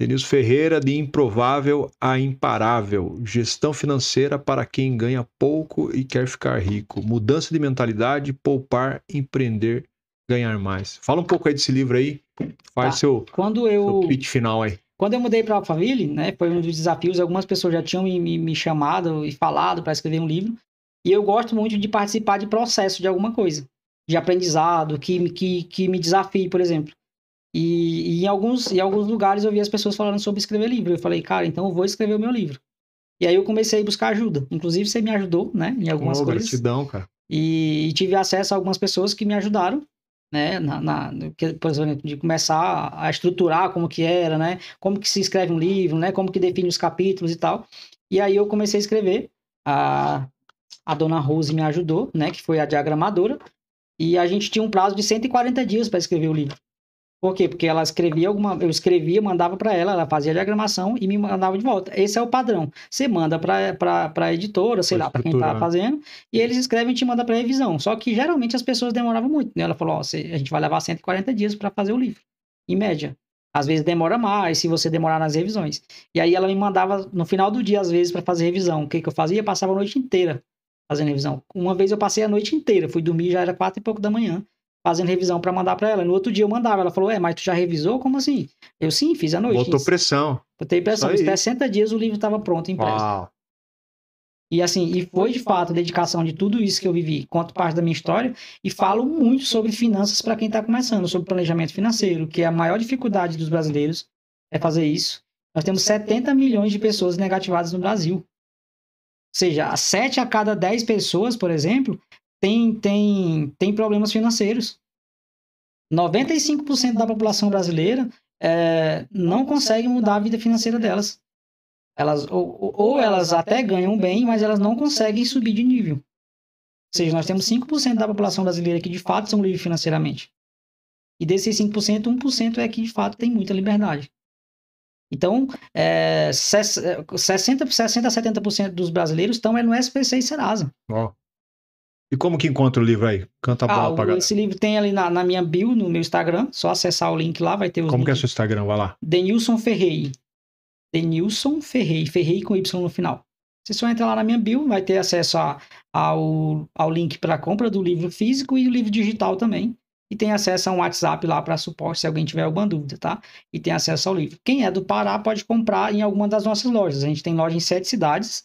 Denilson Ferreira, de improvável a imparável. Gestão financeira para quem ganha pouco e quer ficar rico. Mudança de mentalidade, poupar, empreender ganhar mais. Fala um pouco aí desse livro aí, faz tá. seu, quando eu, seu pitch final aí. Quando eu mudei para a família, né, foi um dos desafios, algumas pessoas já tinham me, me, me chamado e falado para escrever um livro, e eu gosto muito de participar de processo de alguma coisa, de aprendizado, que, que, que me desafie, por exemplo. E, e, em, alguns, em alguns lugares eu vi as pessoas falando sobre escrever livro. Eu falei, cara, então eu vou escrever o meu livro. E aí eu comecei a buscar ajuda. Inclusive, você me ajudou, né? Em algumas oh, coisas. gratidão, cara. E, e, tive acesso a algumas pessoas que me ajudaram né, na, na, por exemplo, de começar a estruturar como que era, né, como que se escreve um livro, né, como que define os capítulos e tal. E aí eu comecei a escrever. A, a dona Rose me ajudou, né, que foi a diagramadora. E a gente tinha um prazo de 140 dias para escrever o livro. Por quê? Porque ela escrevia alguma, eu escrevia, mandava para ela, ela fazia a diagramação e me mandava de volta. Esse é o padrão. Você manda para a editora, sei pra lá, para quem tá está fazendo, e eles escrevem e te mandam para revisão. Só que geralmente as pessoas demoravam muito. Né? Ela falou: ó, a gente vai levar 140 dias para fazer o livro, em média. Às vezes demora mais, se você demorar nas revisões. E aí ela me mandava no final do dia, às vezes, para fazer revisão. O que, que eu fazia? Passava a noite inteira fazendo revisão. Uma vez eu passei a noite inteira, fui dormir, já era quatro e pouco da manhã fazendo revisão para mandar para ela. No outro dia eu mandava. Ela falou: É, mas tu já revisou? Como assim? Eu sim, fiz à noite. Botou pressão. Botei pressão. Em 60 dias o livro estava pronto, impresso. Uau. E assim, e foi de fato a dedicação de tudo isso que eu vivi, quanto parte da minha história e falo muito sobre finanças para quem está começando, sobre planejamento financeiro, que é a maior dificuldade dos brasileiros é fazer isso. Nós temos 70 milhões de pessoas negativadas no Brasil. Ou seja, 7 a cada 10 pessoas, por exemplo, tem, tem, tem problemas financeiros. 95% da população brasileira é, não consegue mudar a vida financeira delas. Elas, ou, ou elas até ganham bem, mas elas não conseguem subir de nível. Ou seja, nós temos 5% da população brasileira que de fato são livres financeiramente. E desses 5%, 1% é que de fato tem muita liberdade. Então, é, 60, é, a 70% dos brasileiros estão no SPC e Serasa. Oh. E como que encontra o livro aí? Canta a ah, bola ah, pra Esse livro tem ali na, na, minha bio, no meu Instagram. Só acessar o link lá, vai ter Como links. que é seu Instagram? Vai lá. Denilson Ferrei. Denilson Ferrei. Ferrei com Y no final. Você só entra lá na minha bio, vai ter acesso a, ao, ao link para compra do livro físico e o livro digital também. E tem acesso a um WhatsApp lá para suporte se alguém tiver alguma dúvida, tá? E tem acesso ao livro. Quem é do Pará pode comprar em alguma das nossas lojas. A gente tem loja em sete cidades,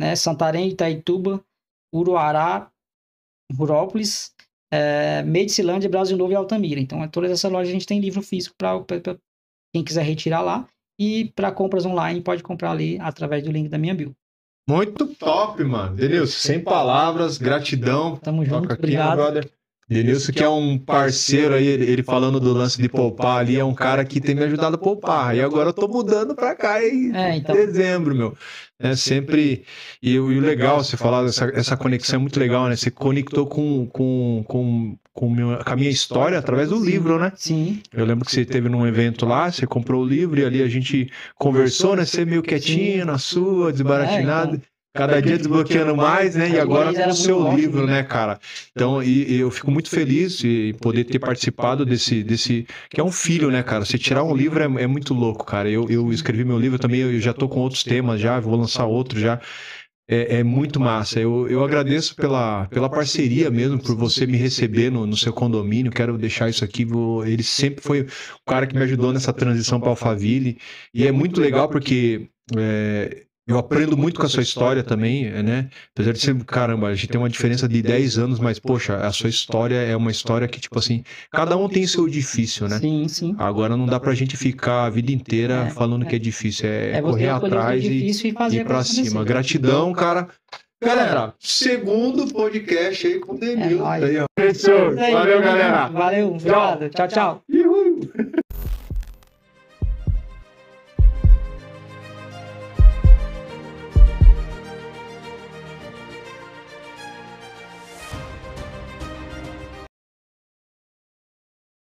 né? Santarém, Itaituba, Uruará, Rurópolis, é, eh, Medicilândia, Brasil Novo e Altamira. Então, é, todas essas lojas a gente tem livro físico para quem quiser retirar lá. E para compras online, pode comprar ali através do link da minha bio. Muito top, mano. Denilson, sem palavras, gratidão. Tamo junto, Toca aqui, obrigado. brother. Denilson, que é um parceiro aí, ele falando do lance de poupar ali, é um cara que tem me ajudado a poupar. E agora eu tô mudando pra cá em é, então... dezembro, meu. É sempre. E, e o legal, você falar, essa, essa conexão é muito legal, né? Você conectou com, com, com, com, meu, com a minha história através do livro, né? Sim. Eu lembro que você teve num evento lá, você comprou o livro e ali a gente conversou, né? Você meio quietinho na sua, desbaratinado. É, então cada dia desbloqueando mais, né? né? E agora com o seu livro, né, né cara? Então, e, então, e eu fico muito feliz em poder ter participado desse, desse que é um filho, né, cara? Você tirar um livro é, é muito louco, cara. Eu, eu escrevi meu livro também, eu já tô com outros temas já, vou lançar outro já. É, é, muito massa. Eu, eu agradeço pela, pela parceria mesmo, por você me receber no, no seu condomínio. Quero deixar isso aqui. Vou, ele sempre foi o cara que me ajudou nessa transição para Alphaville. E é muito legal porque é, eu aprendo muito com a sua história também, né? Apesar de ser, caramba, a gente tem uma diferença de 10 anos, mas, poxa, a sua história é uma história que, tipo assim, cada um tem seu difícil, né? Sim, sim. Agora não dá pra gente ficar a vida inteira é, falando é. que é difícil, é, é correr atrás e, e, fazer ir pra cima. Gratidão, cara. Galera, segundo podcast aí com o Denil. É, aí, ó. Valeu, galera. Valeu, obrigado. Tchau, tchau. tchau.